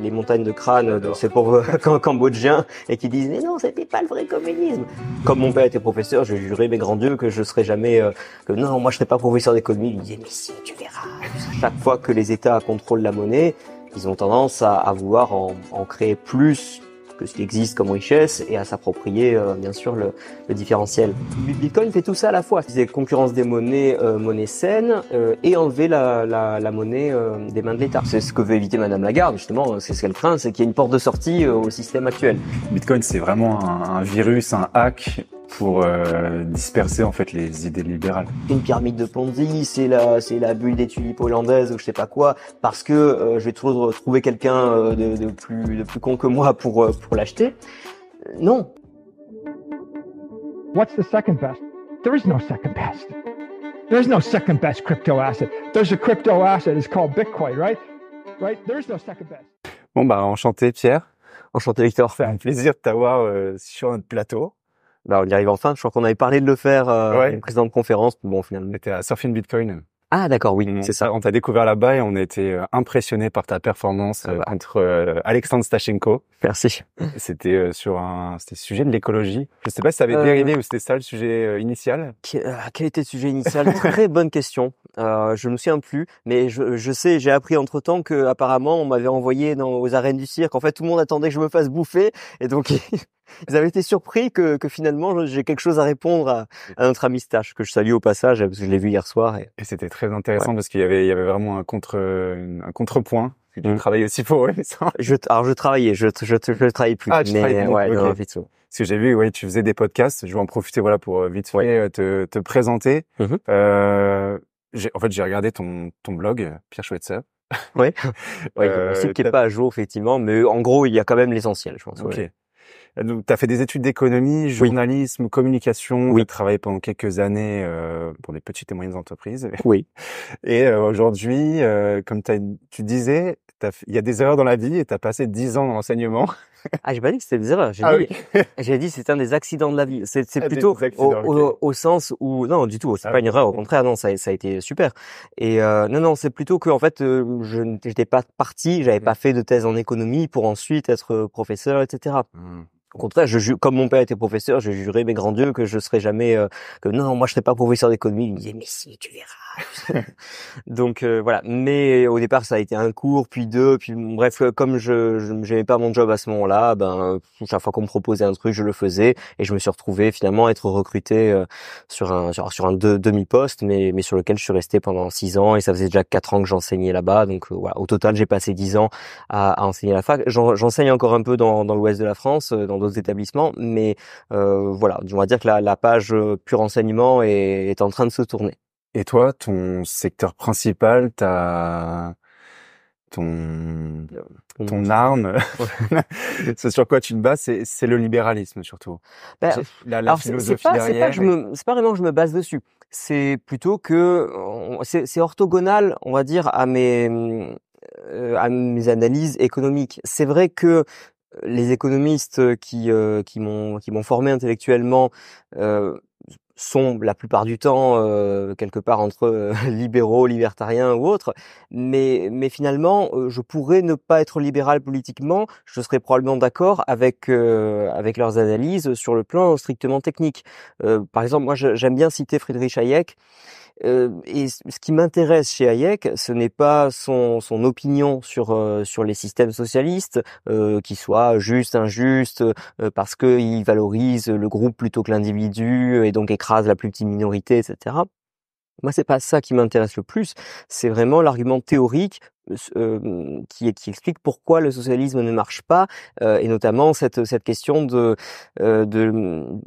les montagnes de crâne de ces pauvres cambodgiens et qui disent mais non c'était pas le vrai communisme comme mon père était professeur j'ai juré mes grands dieux que je serais jamais euh, que non moi je serais pas professeur d'économie il disait mais si tu verras chaque fois que les états contrôlent la monnaie ils ont tendance à, vouloir en, créer plus que ce qui existe comme richesse et à s'approprier euh, bien sûr le, différentiel. Bitcoin fait tout ça à la fois, c'est concurrence des monnaies, euh, monnaie euh, et enlever la, la, monnaie euh, des mains de l'État. C'est ce que veut éviter Madame Lagarde justement, c'est ce qu'elle craint, c'est qu'il y ait une porte de sortie au système actuel. Bitcoin c'est vraiment un, un, virus, un hack pour euh, disperser en fait les idées libérales. Une pyramide de Ponzi, c'est la c'est la bulle des tulipes hollandaises ou je sais pas quoi, parce que euh, je vais toujours trouver quelqu'un euh, de, plus de plus con que moi pour euh, pour l'acheter. Non. What's the second best? There is no second best. There is no second best crypto asset. There's a crypto asset. It's called Bitcoin, right? Right? There's no second best. Bon bah enchanté Pierre. Enchanté Victor, faire un plaisir de t'avoir sur notre plateau. Bah, on y arrive enfin. Je crois qu'on avait parlé de le faire euh, une de conférence. Bon, finalement. On était à Surfing Bitcoin. Ah, d'accord, oui, c'est ça. On t'a découvert là-bas et on était euh, impressionnés impressionné par ta performance ah entre euh, bah. euh, Alexandre Stachenko. Merci. C'était sur un, sujet de l'écologie. Je sais pas si ça avait dérivé ou c'était ça le sujet initial. quel était le sujet initial Très bonne question. je me souviens plus, mais je, sais, j'ai appris entre temps que apparemment on m'avait envoyé dans, aux arènes du cirque. En fait, tout le monde attendait que je me fasse bouffer et donc Vous avez été surpris que, que finalement j'ai quelque chose à répondre à, notre ami Stache, que je salue au passage parce que je l'ai vu hier soir. Et, c'était très intéressant parce qu'il y avait, il y avait vraiment un contre, un contrepoint. Tu mmh. travailles aussi pour eux, ça. Je, alors je travaillais, je, je, je, travaille plus. Ah, tu mais, travailles plus, ouais, vite Parce que j'ai vu, ouais, tu faisais des podcasts. Je vais en profiter, voilà, pour euh, vite fait euh, te, te présenter. Mm-hmm. Euh, en fait, j'ai regardé ton, ton blog, Pierre Schweitzer. oui. ouais, qui est pas à jour effectivement, mais en gros, il y a quand même l'essentiel, je pense tu as fait des études d'économie, journalisme, communication. Oui. Tu as travaillé pendant quelques années euh, pour des petites et moyennes entreprises. Oui. Et euh, aujourd'hui, euh, comme tu disais, il y a des erreurs dans la vie et tu as passé dix ans dans l'enseignement. Ah, j'ai pas dit que c'était des erreurs. J'ai ah dit, J'ai dit c'est un des accidents de la vie. C'est plutôt au, sens où non du tout, c'est ah pas une erreur. Au contraire, non, ça, ça a été super. Et euh, non, non, c'est plutôt que en fait, euh, je n'étais pas parti, j'avais mmh. pas fait de thèse en économie pour ensuite être euh, professeur, etc. Au contraire, je comme mon père était professeur, j'ai juré mes grands dieux que je serais jamais euh, que non, moi je serais pas professeur d'économie. Il me disait mais si, tu verras. Donc euh, voilà. Mais euh, au départ, ça a été un cours, puis deux, puis bref, comme je j'aimais pas mon job à ce moment-là, ben chaque fois qu'on me proposait un truc, je le faisais et je me suis retrouvé finalement à être recruté sur un sur, un demi poste, mais mais sur lequel je suis resté pendant six ans et ça faisait déjà quatre ans que j'enseignais là-bas. Donc voilà, au total, j'ai passé dix ans à, à, enseigner à la fac. J'enseigne encore un peu dans dans l'ouest de la France, dans d'autres établissements, mais euh, voilà, on va dire que la, page euh, pure enseignement est, en train de se tourner. Et toi, ton secteur principal, ta ton ton arme, c'est sur quoi tu te bases c'est le libéralisme surtout. Ben, la, philosophie pas, derrière. C'est pas, pas, vraiment que je me base dessus. C'est plutôt que c'est orthogonal, on va dire, à mes euh, à mes analyses économiques. C'est vrai que les économistes euh, qui euh, qui m'ont qui m'ont formé intellectuellement euh, sont la plupart du temps quelque part entre libéraux, libertariens ou autres, mais, mais finalement, je pourrais ne pas être libéral politiquement, je serais probablement d'accord avec, avec leurs analyses sur le plan strictement technique. par exemple, moi j'aime bien citer Friedrich Hayek, euh, et ce qui m'intéresse chez Hayek, ce n'est pas son, son opinion sur euh, sur les systèmes socialistes, euh, qui soient justes, injustes, euh, parce qu'ils valorisent le groupe plutôt que l'individu et donc écrasent la plus petite minorité, etc. Moi, c'est pas ça qui m'intéresse le plus. C'est vraiment l'argument théorique euh, euh qui, qui, explique pourquoi le socialisme ne marche pas, euh, et notamment cette, cette question de, euh, de,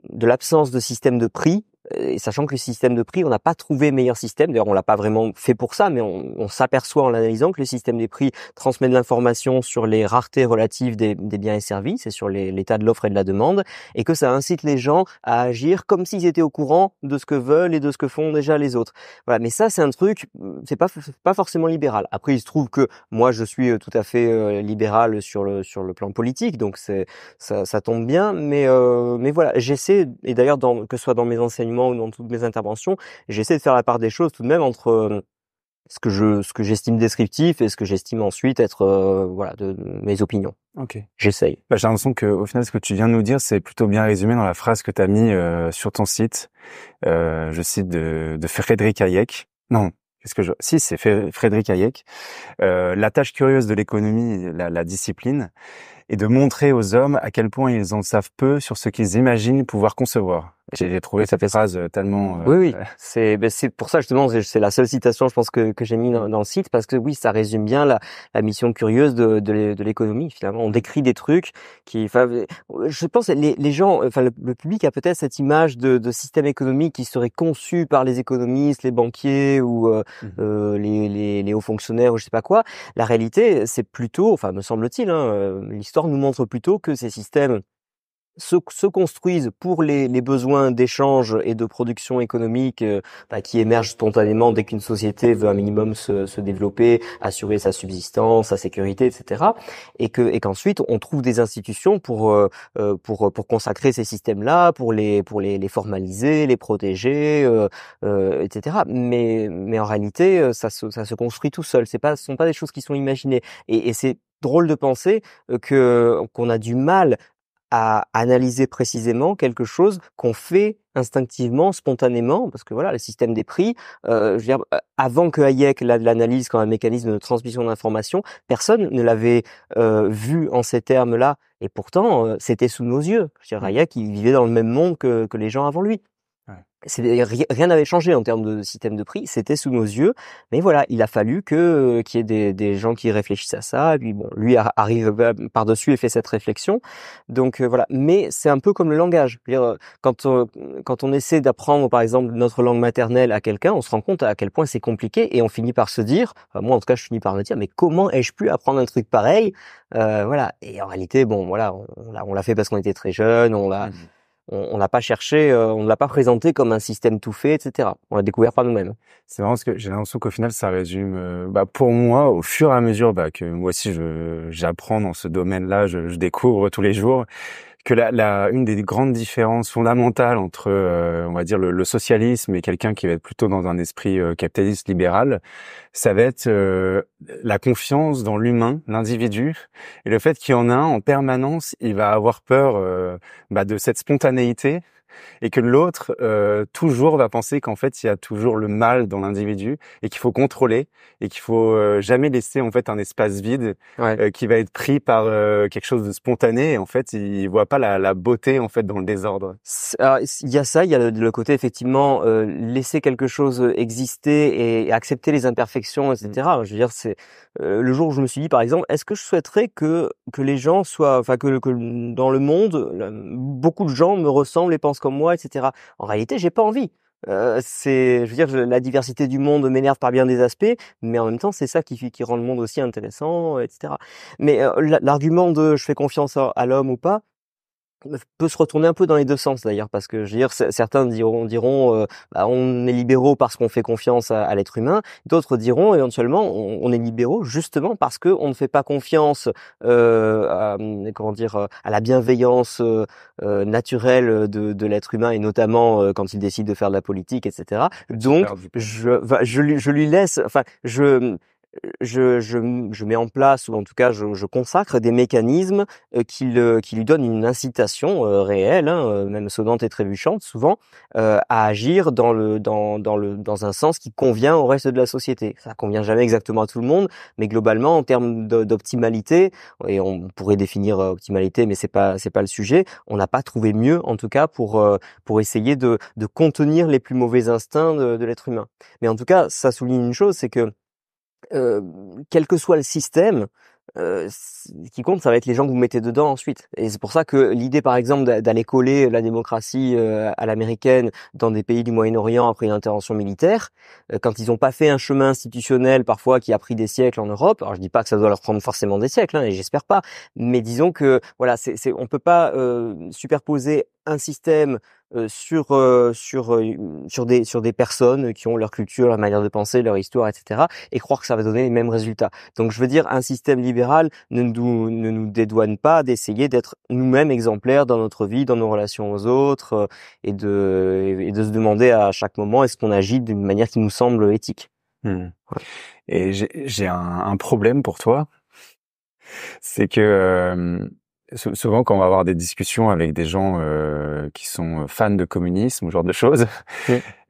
de l'absence de système de prix euh, et sachant que le système de prix, on n'a pas trouvé meilleur système. D'ailleurs, on l'a pas vraiment fait pour ça, mais on, s'aperçoit en l'analysant que le système des prix transmet de l'information sur les raretés relatives des, des biens et services et sur l'état de l'offre et de la demande, et que ça incite les gens à agir comme s'ils étaient au courant de ce que veulent et de ce que font déjà les autres. Voilà. Mais ça, c'est un truc, euh, c'est pas pas forcément libéral. Après, il se trouve que moi, je suis euh, tout à fait libéral sur le sur le plan politique, donc c'est ça, ça tombe bien. Mais mais voilà, j'essaie et d'ailleurs que ce soit dans mes enseignements ou dans toutes mes interventions, j'essaie de faire la part des choses tout de même entre euh, ce que je ce que j'estime descriptif et ce que j'estime ensuite être euh, voilà de, mes opinions. OK. J'essaye. Bah, j'ai l'impression que au final ce que tu viens de nous dire c'est plutôt bien résumé dans la phrase que tu as mis euh, sur ton site. Euh, je cite de, de Frédéric Hayek. Non, qu'est-ce que je Si c'est Frédéric Hayek. la tâche curieuse de l'économie, la, la discipline et de montrer aux hommes à quel point ils en savent peu sur ce qu'ils imaginent pouvoir concevoir. J'ai trouvé fait phrase euh, tellement. Euh, oui, oui. Euh, c'est ben, c'est pour ça justement, c'est la seule citation, je pense que, que j'ai mis dans, le site parce que oui, ça résume bien la, mission curieuse de, de l'économie finalement. On décrit des trucs qui, je pense les, les gens, enfin le, public a peut-être cette image de, système économique qui serait conçu par les économistes, les banquiers ou euh, mmh. les, les, hauts fonctionnaires ou je sais pas quoi. La réalité, c'est plutôt, enfin me semble-t-il, hein, l'histoire nous montre plutôt que ces systèmes se, construisent pour les, besoins d'échange et de production économique euh, bah, qui émergent spontanément dès qu'une société veut un minimum se, développer, assurer sa subsistance, sa sécurité, etc. Et que et qu'ensuite on trouve des institutions pour euh, euh, pour pour consacrer ces systèmes-là, pour les pour les, formaliser, les protéger, etc. Mais mais en réalité ça se construit tout seul. C'est pas ce sont pas des choses qui sont imaginées. et c'est drôle de penser euh, que qu'on a du mal à analyser précisément quelque chose qu'on fait instinctivement, spontanément, parce que voilà, le système des prix, euh, je veux dire, euh, avant que Hayek l'analyse comme un mécanisme de transmission d'information, personne ne l'avait vu en ces termes-là, et pourtant, c'était sous nos yeux. Je veux dire, mmh. Hayek, il vivait dans le même monde que, que les gens avant lui rien n'avait changé en termes de système de prix, c'était sous nos yeux, mais voilà, il a fallu que euh, qu'il y ait des, gens qui réfléchissent à ça, et puis bon, lui arrive euh, par dessus et fait cette réflexion, donc euh, voilà. Mais c'est un peu comme le langage, quand on, quand on essaie d'apprendre par exemple notre langue maternelle à quelqu'un, on se rend compte à quel point c'est compliqué et on finit par se dire, moi en tout cas, je finis par me dire, mais comment ai-je pu apprendre un truc pareil, voilà. Et en réalité, bon, voilà, on, l'a fait parce qu'on était très jeunes. on l'a mmh on, ne l'a pas cherché, euh, on ne l'a pas présenté comme un système tout fait, etc. On l'a découvert par nous-mêmes. C'est marrant parce que j'ai l'impression qu'au final, ça résume, euh, bah, pour moi, au fur et à mesure bah, que moi aussi j'apprends dans ce domaine-là, je, je, découvre tous les jours, que la, la, une des grandes différences fondamentales entre, euh, on va dire, le, socialisme et quelqu'un qui va être plutôt dans un esprit euh, capitaliste libéral, ça va être euh, la confiance dans l'humain, l'individu, et le fait qu'il y en a en permanence, il va avoir peur bah, de cette spontanéité et que l'autre euh, toujours va penser qu'en fait il y a toujours le mal dans l'individu et qu'il faut contrôler et qu'il faut euh, jamais laisser en fait un espace vide euh, qui va être pris par quelque chose de spontané en fait il voit pas la, la beauté en fait dans le désordre. Il y a ça, il y a le, côté effectivement laisser quelque chose exister et accepter les imperfections, etc. Mm. Je veux dire c'est le jour où je me suis dit par exemple est-ce que je souhaiterais que que les gens soient enfin que, que dans le monde beaucoup de gens me ressemblent et pensent moi, etc. En réalité, j'ai pas envie. Euh, c'est, je veux dire, la diversité du monde m'énerve par bien des aspects, mais en même temps, c'est ça qui, qui rend le monde aussi intéressant, etc. Mais euh, l'argument de je fais confiance à l'homme ou pas, peut se retourner un peu dans les deux sens d'ailleurs parce que je dire certains diront diront euh, bah, on est libéraux parce qu'on fait confiance à, l'être humain d'autres diront éventuellement on, est libéraux justement parce que on ne fait pas confiance euh, à, comment dire à la bienveillance euh, euh, naturelle de, de l'être humain et notamment quand il décide de faire de la politique etc donc je, je je lui laisse enfin je je, mets en place, ou en tout cas je, consacre des mécanismes euh, qui, lui donnent une incitation euh, réelle, hein, euh, même sonnante et trébuchante souvent, à agir dans, le, dans, le, dans un sens qui convient au reste de la société. Ça convient jamais exactement à tout le monde, mais globalement en termes d'optimalité, et on pourrait définir optimalité, mais c'est pas pas le sujet. On n'a pas trouvé mieux, en tout cas, pour pour essayer de, contenir les plus mauvais instincts de l'être humain. Mais en tout cas, ça souligne une chose, c'est que euh, quel que soit le système, euh, qui compte, ça va être les gens que vous mettez dedans ensuite. Et c'est pour ça que l'idée, par exemple, d'aller coller la démocratie euh, à l'américaine dans des pays du Moyen-Orient après une intervention militaire, quand ils n'ont pas fait un chemin institutionnel parfois qui a pris des siècles en Europe. Alors je dis pas que ça doit leur prendre forcément des siècles, hein, et j'espère pas. Mais disons que voilà, c'est on peut pas superposer un système sur sur sur des sur des personnes qui ont leur culture, leur manière de penser, leur histoire, etc. et croire que ça va donner les mêmes résultats. Donc je veux dire, un système libéral ne nous ne nous dédouane pas d'essayer d'être nous-mêmes exemplaires dans notre vie, dans nos relations aux autres, et de et de se demander à chaque moment est-ce qu'on agit d'une manière qui nous semble éthique. Mmh. Et j'ai un, problème pour toi, c'est que souvent quand on va avoir des discussions avec des gens euh, qui sont euh, fans de communisme ou genre de choses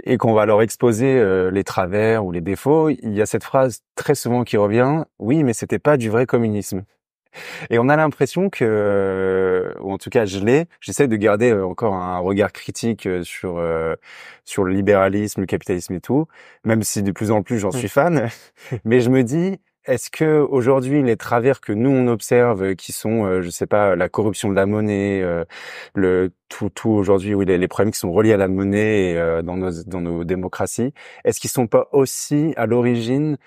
et qu'on va leur exposer euh, les travers ou les défauts, il y a cette phrase très souvent qui revient "Oui, mais c'était pas du vrai communisme." Et on a l'impression que, ou en tout cas je l'ai, j'essaie de garder encore un regard critique sur sur le libéralisme, le capitalisme et tout, même si de plus en plus j'en mmh. suis fan. Mais je me dis, est-ce que aujourd'hui les travers que nous on observe, euh, qui sont, euh, je sais pas, la corruption de la monnaie, euh, le tout, tout aujourd'hui, oui, les, problèmes qui sont reliés à la monnaie dans nos démocraties, est-ce qu'ils sont pas aussi à l'origine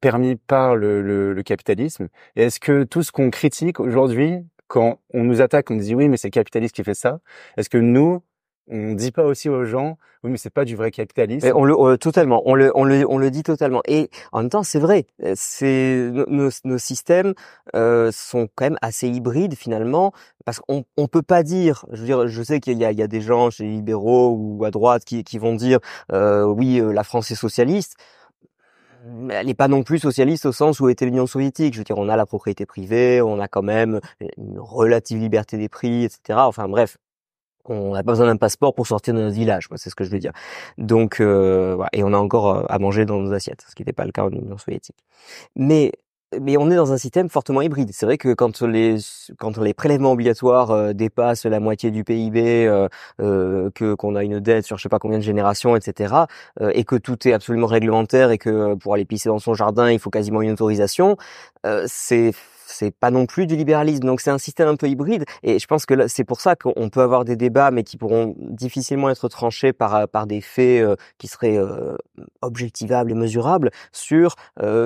permis par le, capitalisme est-ce que tout ce qu'on critique aujourd'hui, quand on nous attaque, on dit oui, mais c'est le capitalisme qui fait ça, est-ce que nous on dit pas aussi aux gens, oui, mais c'est pas du vrai capitalisme. on le euh, totalement, on le, on le dit totalement. Et en même temps, c'est vrai, euh, c'est nos, systèmes euh, sont quand même assez hybrides finalement, parce qu'on on peut pas dire. Je veux dire, je sais qu'il y a des gens chez libéraux ou à droite qui vont dire, oui, la France est socialiste mais elle n'est pas non plus socialiste au sens où était l'Union soviétique. Je veux dire, on a la propriété privée, on a quand même une relative liberté des prix, etc. Enfin bref, on n'a pas besoin d'un passeport pour sortir de notre village, c'est ce que je veux dire. Donc, euh, et on a encore euh, à manger dans nos assiettes, ce qui n'était pas le cas en Union soviétique. Mais mais on est dans un système fortement hybride. C'est vrai que quand les quand les prélèvements obligatoires euh, dépassent la moitié du PIB, euh, euh, que qu'on a une dette sur je sais pas combien de générations, etc., et que tout est absolument réglementaire et que pour aller pisser dans son jardin il faut quasiment une autorisation, c'est c'est pas non plus du libéralisme. Donc c'est un système un peu hybride et je pense que c'est pour ça qu'on peut avoir des débats mais qui pourront difficilement être tranchés par euh, par des faits euh, qui seraient euh, objectivables et mesurables sur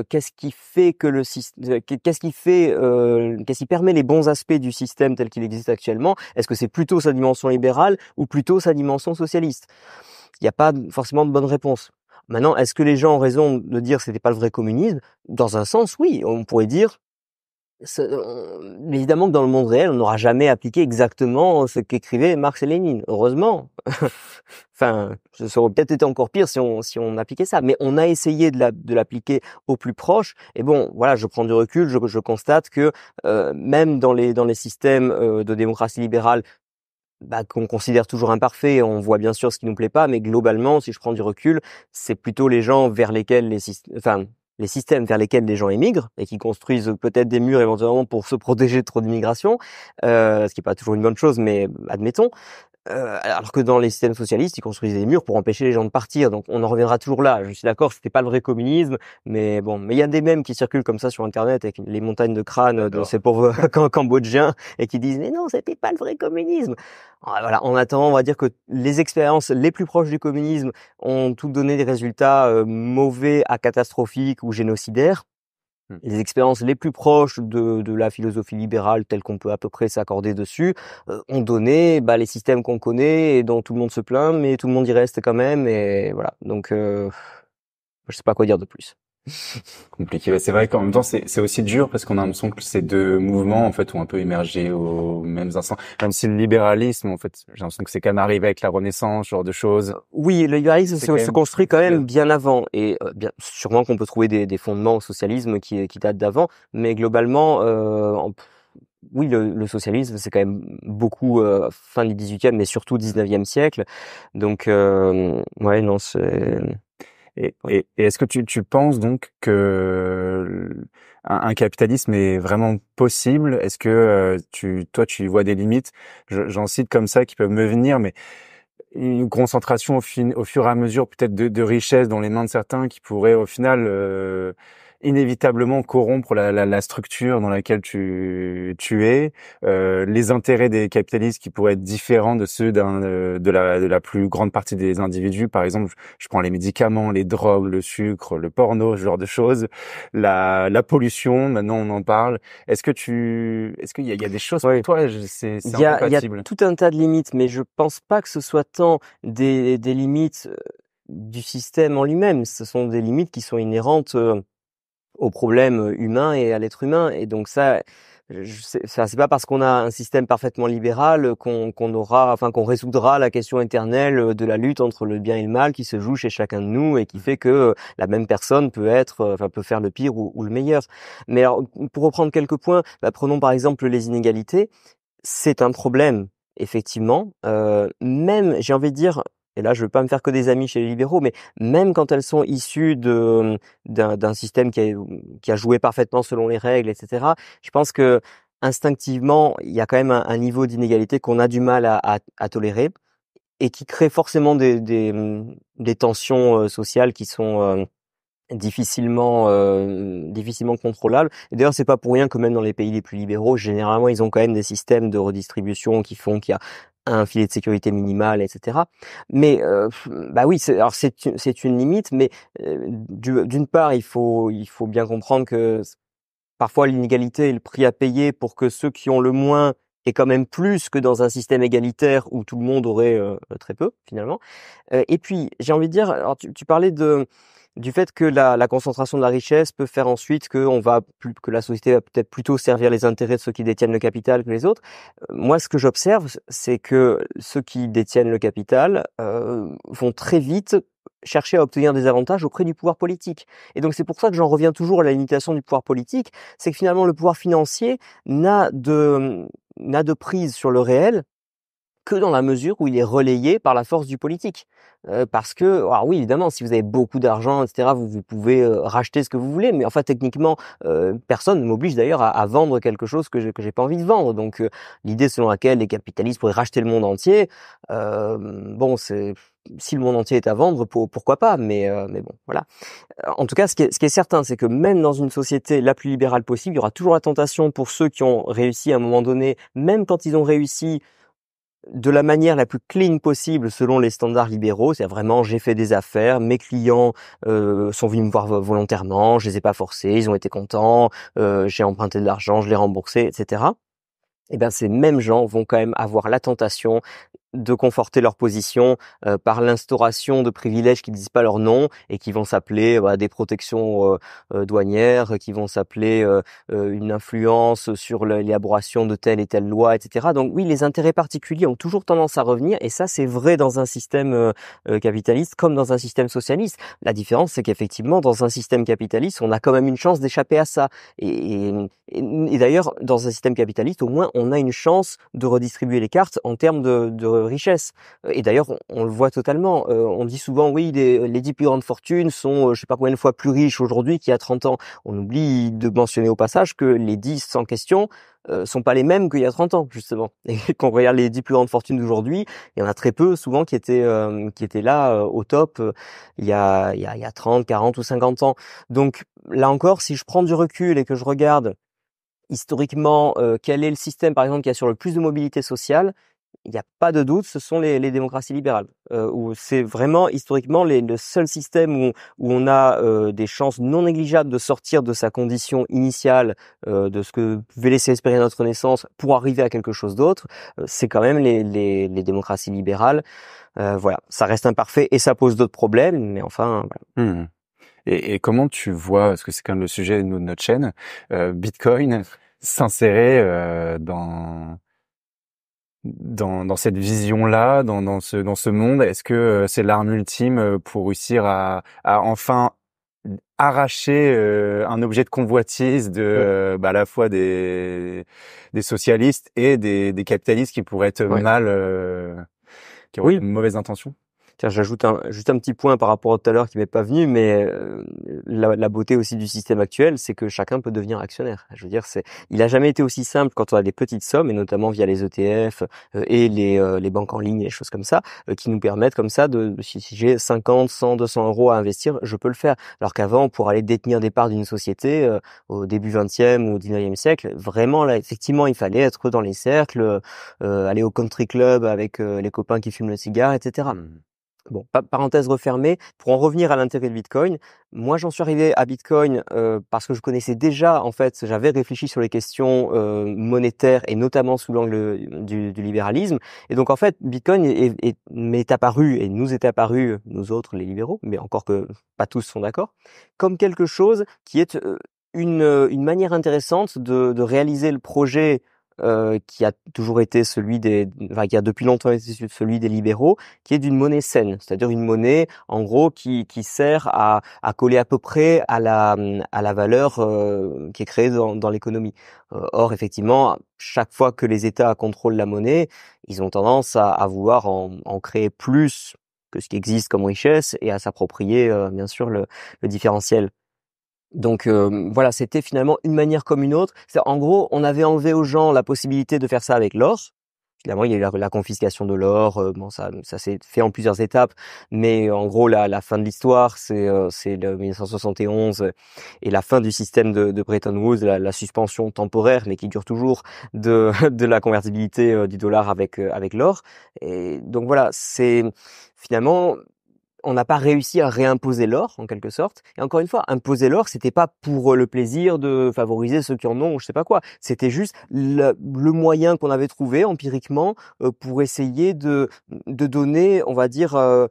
qu'est-ce qui fait que le qu'est-ce qui fait qu'est-ce qui permet les bons aspects du système tel qu'il existe actuellement. Est-ce que c'est plutôt sa dimension libérale ou plutôt sa dimension socialiste Il n'y a pas forcément de bonne réponse. Maintenant, est-ce que les gens ont raison de dire que c'était pas le vrai communisme Dans un sens, oui. On pourrait dire euh, évidemment que dans le monde réel, on n'aura jamais appliqué exactement ce qu'écrivait Marx et Lénine. Heureusement. enfin, ça aurait peut-être été encore pire si on, si on appliquait ça. Mais on a essayé de l'appliquer au plus proche. Et bon, voilà, je prends du recul, je, je constate que euh, même dans les, dans les systèmes euh, de démocratie libérale bah, qu'on considère toujours imparfait. On voit bien sûr ce qui nous plaît pas, mais globalement, si je prends du recul, c'est plutôt les gens vers lesquels les, enfin, les systèmes vers lesquels les gens émigrent et qui construisent peut-être des murs éventuellement pour se protéger de trop d'immigration, euh, ce qui n'est pas toujours une bonne chose, mais admettons, euh, alors que dans les systèmes socialistes, ils construisaient des murs pour empêcher les gens de partir. Donc on en reviendra toujours là. Je suis d'accord, c'était pas le vrai communisme, mais bon, mais il y a des mèmes qui circulent comme ça sur Internet avec les montagnes de crânes de ces pauvres cambodgiens et qui disent mais non, c'était pas le vrai communisme. Ah, voilà, en attendant, on va dire que les expériences les plus proches du communisme ont toutes donné des résultats euh, mauvais à catastrophiques ou génocidaires. Mmh. les expériences les plus proches de, de la philosophie libérale, telle qu'on peut à peu près s'accorder dessus, euh, ont donné bah, les systèmes qu'on connaît et dont tout le monde se plaint, mais tout le monde y reste quand même. Et voilà. Donc, euh, je sais pas quoi dire de plus. Compliqué. Bah, c'est vrai qu'en même temps, c'est aussi dur parce qu'on a l'impression que ces deux mouvements, en fait, ont un peu émergé au mêmes instant. Même si le libéralisme, en fait, j'ai l'impression que c'est quand même arrivé avec la Renaissance, ce genre de choses. Oui, le libéralisme se, construit quand même bien avant. Et euh, bien, sûrement qu'on peut trouver des, des, fondements au socialisme qui, qui datent d'avant. Mais globalement, euh, oui, le, le socialisme, c'est quand même beaucoup euh, fin du 18e, mais surtout 19e siècle. Donc, euh, ouais, non, c'est... Et, est-ce que tu, tu, penses donc que euh, un, capitalisme est vraiment possible Est-ce que euh, tu, toi, tu vois des limites J'en cite comme ça qui peuvent me venir, mais une concentration au, au fur et à mesure peut-être de, de richesses dans les mains de certains qui pourraient au final euh, inévitablement corrompre la, la, la structure dans laquelle tu, tu es, euh, les intérêts des capitalistes qui pourraient être différents de ceux euh, de, la, de la plus grande partie des individus. Par exemple, je prends les médicaments, les drogues, le sucre, le porno, ce genre de choses, la, la pollution. Maintenant, on en parle. Est-ce que tu, est-ce qu'il y, y a, des choses pour toi C'est Il y a, tout un tas de limites, mais je pense pas que ce soit tant des, des limites euh, du système en lui-même. Ce sont des limites qui sont inhérentes euh, au problèmes euh, humains et à l'être humain. Et donc ça, ça c'est pas parce qu'on a un système parfaitement libéral qu'on aura, enfin qu'on résoudra la question éternelle euh, de la lutte entre le bien et le mal qui se joue chez chacun de nous et qui mmh. fait que euh, la même personne peut être, enfin peut faire le pire ou, le meilleur. Mais pour reprendre quelques points, bah, prenons par exemple les inégalités. C'est un problème effectivement. même, j'ai envie de dire, et là je veux pas me faire que des amis chez les libéraux, mais même quand elles sont issues de euh, d'un système qui a, qui a joué parfaitement selon les règles, etc. Je pense que instinctivement, il y a quand même un, niveau d'inégalité qu'on a du mal à, à, à, tolérer et qui crée forcément des, des, hum, des tensions euh, sociales qui sont euh, difficilement difficilement contrôlables. D'ailleurs, c'est pas pour rien que même dans les pays les plus libéraux, généralement, ils ont quand même des systèmes de redistribution qui font qu'il y a un filet de sécurité minimal, etc. Mais euh, bah oui, c'est, alors c'est, une limite, mais euh, d'une part, il faut, il faut bien comprendre que parfois l'inégalité est le prix à payer pour que ceux qui ont le moins aient quand même plus que dans un système égalitaire où tout le monde aurait euh, très peu finalement. et puis j'ai envie de dire, alors tu parlais de du fait que la, concentration de la richesse peut faire ensuite que va que la société va peut-être plutôt servir les intérêts de ceux qui détiennent le capital que les autres. Euh, moi, ce que j'observe, c'est que ceux qui détiennent le capital euh, vont très vite chercher à obtenir des avantages auprès du pouvoir politique. Et donc c'est pour ça que j'en reviens toujours à la limitation du pouvoir politique, c'est que finalement le pouvoir financier n'a de n'a de prise sur le réel que dans la mesure où il est relayé par la force du politique. Euh, parce que, alors oui, évidemment, si vous avez beaucoup d'argent, etc., vous, vous pouvez euh, racheter ce que vous voulez, mais enfin, techniquement, euh, personne ne m'oblige d'ailleurs à, vendre quelque chose que j'ai, n'ai pas envie de vendre. Donc, l'idée selon laquelle les capitalistes pourraient racheter le monde entier, bon, c'est si le monde entier est à vendre, pour, pourquoi pas Mais, mais bon, voilà. En tout cas, ce ce qui est certain, c'est que même dans une société la plus libérale possible, il y aura toujours la tentation pour ceux qui ont réussi à un moment donné, même quand ils ont réussi de la manière la plus clean possible selon les standards libéraux. C'est vraiment j'ai fait des affaires, mes clients euh, sont venus me voir volontairement, je les ai pas forcés, ils ont été contents, euh, j'ai emprunté de l'argent, je l'ai remboursé, etc. Eh bien, ces mêmes gens vont quand même avoir la tentation de conforter leur position euh, par l'instauration de privilèges qui ne disent pas leur nom et qui vont s'appeler des protections euh, euh, douanières, qui vont s'appeler une influence sur l'élaboration de telle et telle loi, etc. Donc oui, les intérêts particuliers ont toujours tendance à revenir et ça c'est vrai dans un système capitaliste comme dans un système socialiste. La différence c'est qu'effectivement dans un système capitaliste on a quand même une chance d'échapper à ça et, d'ailleurs dans un système capitaliste au moins on a une chance de redistribuer les cartes en termes de euh, richesse. Euh, et d'ailleurs, on, le voit totalement. Euh, on dit souvent, oui, les, les 10 plus grandes fortunes sont, je sais pas combien de fois plus riches aujourd'hui qu'il y a 30 ans. On oublie de mentionner au passage que les 10 sans question euh, sont pas les mêmes qu'il y a 30 ans, justement. Et quand on regarde les dix plus grandes fortunes d'aujourd'hui, il y en a très peu, souvent, qui étaient, qui étaient là au top il, y a, il, y a, 30, 40 ou 50 ans. Donc, là encore, si je prends du recul et que je regarde historiquement, quel est le système par exemple qui assure le plus de mobilité sociale, il n'y a pas de doute, ce sont les, les démocraties libérales, euh, où c'est vraiment historiquement le seul système où, où on a euh, des chances non négligeables de sortir de sa condition initiale, euh, de ce que pouvait laisser espérer notre naissance, pour arriver à quelque chose d'autre. c'est quand même les, les, les démocraties libérales. voilà, ça reste imparfait et ça pose d'autres problèmes, mais enfin. Mmh. Et, et, comment tu vois, parce que c'est quand même le sujet de notre chaîne, Bitcoin s'insérer dans dans, dans cette vision-là, dans, dans, ce, dans ce monde Est-ce que euh, c'est l'arme ultime euh, pour réussir à, à enfin arracher euh, un objet de convoitise de bah, à la fois des, des socialistes et des, des capitalistes qui pourraient être mal, qui ont oui. une mauvaise intention Tiens, j'ajoute juste un petit point par rapport à tout à l'heure qui m'est pas venu, mais euh, la, la, beauté aussi du système actuel, c'est que chacun peut devenir actionnaire. Je veux dire, c'est, il a jamais été aussi simple quand on a des petites sommes, et notamment via les ETF euh, et les, euh, les, banques en ligne et les choses comme ça, qui nous permettent comme ça de, si, si j'ai 50, 100, 200 euros à investir, je peux le faire. Alors qu'avant, pour aller détenir des parts d'une société au début 20e ou 19e siècle, vraiment là, effectivement, il fallait être dans les cercles, aller au country club avec les copains qui fument le cigare, etc. Bon, parenthèse refermée, pour en revenir à l'intérêt de Bitcoin, moi j'en suis arrivé à Bitcoin parce que je connaissais déjà, en fait, j'avais réfléchi sur les questions monétaires et notamment sous l'angle du, du, libéralisme. Et donc en fait, Bitcoin m'est apparu et nous est apparu, nous autres les libéraux, mais encore que pas tous sont d'accord, comme quelque chose qui est une, une manière intéressante de, de réaliser le projet euh, qui a toujours été celui des, enfin, qui a depuis longtemps été celui des libéraux, qui est d'une monnaie saine, c'est-à-dire une monnaie en gros qui, qui sert à, à coller à peu près à la, à la valeur euh, qui est créée dans, dans l'économie. Euh, or, effectivement, chaque fois que les États contrôlent la monnaie, ils ont tendance à, à vouloir en, en créer plus que ce qui existe comme richesse et à s'approprier bien sûr le, le différentiel. Donc euh, voilà, c'était finalement une manière comme une autre. En gros, on avait enlevé aux gens la possibilité de faire ça avec l'or. Finalement, il y a eu la, confiscation de l'or. Euh, bon, ça, ça s'est fait en plusieurs étapes, mais en gros, la, la fin de l'histoire, c'est euh, c'est le 1971 et la fin du système de, de Bretton Woods, la, la, suspension temporaire, mais qui dure toujours, de, de la convertibilité du dollar avec avec l'or. Et donc voilà, c'est finalement on n'a pas réussi à réimposer l'or en quelque sorte. Et encore une fois, imposer l'or, c'était pas pour euh, le plaisir de favoriser ceux qui en ont, je sais pas quoi. C'était juste le, moyen qu'on avait trouvé empiriquement euh, pour essayer de, de donner, on va dire, euh,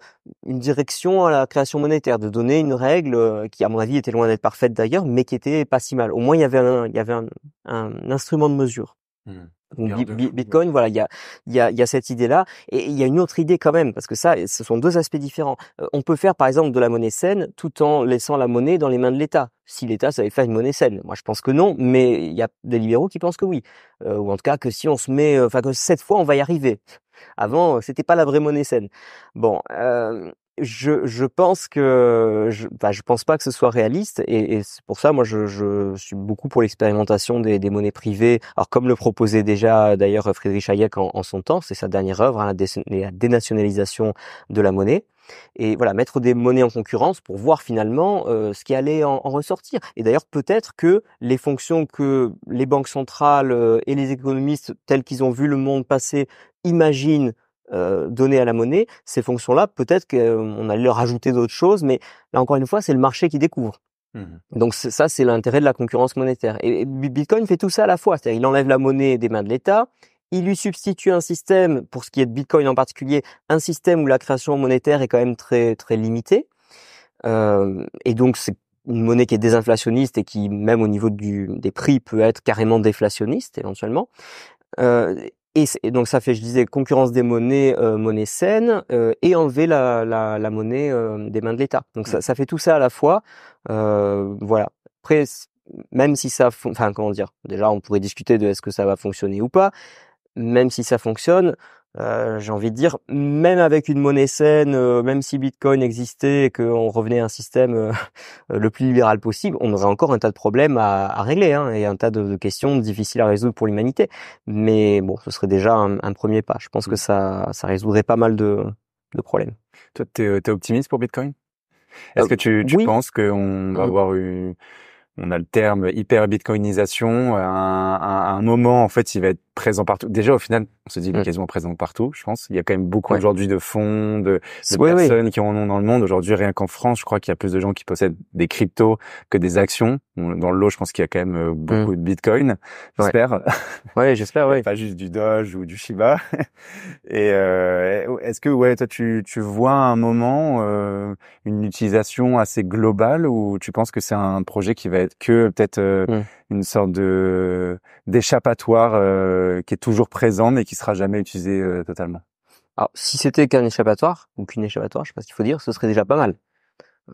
une direction à la création monétaire, de donner une règle qui, à mon avis, était loin d'être parfaite d'ailleurs, mais qui était pas si mal. Au moins, il y avait il y avait un instrument de mesure. Mmh. Bitcoin, voilà, il y a, cette idée-là. Et il y a une autre idée quand même, parce que ça, ce sont deux aspects différents. Euh, on peut faire, par exemple, de la monnaie saine tout en laissant la monnaie dans les mains de l'État. Si l'État savait faire une monnaie saine. Moi, je pense que non, mais il y a des libéraux qui pensent que oui. Euh, ou en tout cas, que si on se met, euh, enfin, que cette fois, on va y arriver. Avant, c'était pas la vraie monnaie saine. Bon, je, je pense que bah, je, pense pas que ce soit réaliste et, c'est pour ça moi je, suis beaucoup pour l'expérimentation des, monnaies privées. Alors comme le proposait déjà d'ailleurs Frédéric Hayek en, son temps, c'est sa dernière œuvre, hein, la, dénationalisation de la monnaie et voilà mettre des monnaies en concurrence pour voir finalement euh, ce qui allait en, en ressortir. Et d'ailleurs peut-être que les fonctions que les banques centrales euh, et les économistes tels qu'ils ont vu le monde passer imaginent euh, donner à la monnaie, ces fonctions-là, peut-être qu'on euh, allait leur ajouter d'autres choses, mais là encore une fois, c'est le marché qui découvre. Mmh donc ça, c'est l'intérêt de la concurrence monétaire. Et, Bitcoin fait tout ça à la fois, c'est-à-dire il enlève la monnaie des mains de l'État, il lui substitue un système, pour ce qui est de Bitcoin en particulier, un système où la création monétaire est quand même très très limitée. Euh, et donc c'est une monnaie qui est désinflationniste et qui, même au niveau du, des prix, peut être carrément déflationniste éventuellement. Euh, et, donc ça fait, je disais, concurrence des monnaies, euh, monnaie saine, euh, et enlever la, la, monnaie euh, des mains de l'État. Donc ça, mm. ça, fait tout ça à la fois. Euh, voilà. Après, même si ça, enfin comment dire, déjà on pourrait discuter de est-ce que ça va fonctionner ou pas. Même si ça fonctionne, euh, j'ai envie de dire, même avec une monnaie saine, euh, même si Bitcoin existait et qu'on revenait à un système euh, le plus libéral possible, on aurait encore un tas de problèmes à, régler hein, et un tas de, questions difficiles à résoudre pour l'humanité. Mais bon, ce serait déjà un, premier pas. Je pense que mm. ça, ça résoudrait pas mal de, de problèmes. Toi, tu es, optimiste pour Bitcoin Est-ce que tu, tu penses qu'on va mm. avoir une... On a le terme hyper-bitcoinisation. un moment, en fait, il va être présent partout. Déjà, au final, on se dit mm. quasiment présent partout, je pense. Il y a quand même beaucoup aujourd'hui de fonds, de, personnes qui en ont dans le monde. Aujourd'hui, rien qu'en France, je crois qu'il y a plus de gens qui possèdent des cryptos que des actions. Dans le lot, je pense qu'il y a quand même euh, beaucoup mm. de bitcoin, j'espère. Ouais, j'espère, oui. Pas juste du Doge ou du Shiba. Et euh, est-ce que, ouais, toi, tu, tu vois un moment euh, une utilisation assez globale ou tu penses que c'est un projet qui va être que peut-être mm. une sorte de d'échappatoire euh, qui est toujours présent mais qui sera jamais utilisé euh, totalement Alors, si c'était qu'un échappatoire ou qu'une échappatoire, je sais pas ce qu'il faut dire, ce serait déjà pas mal.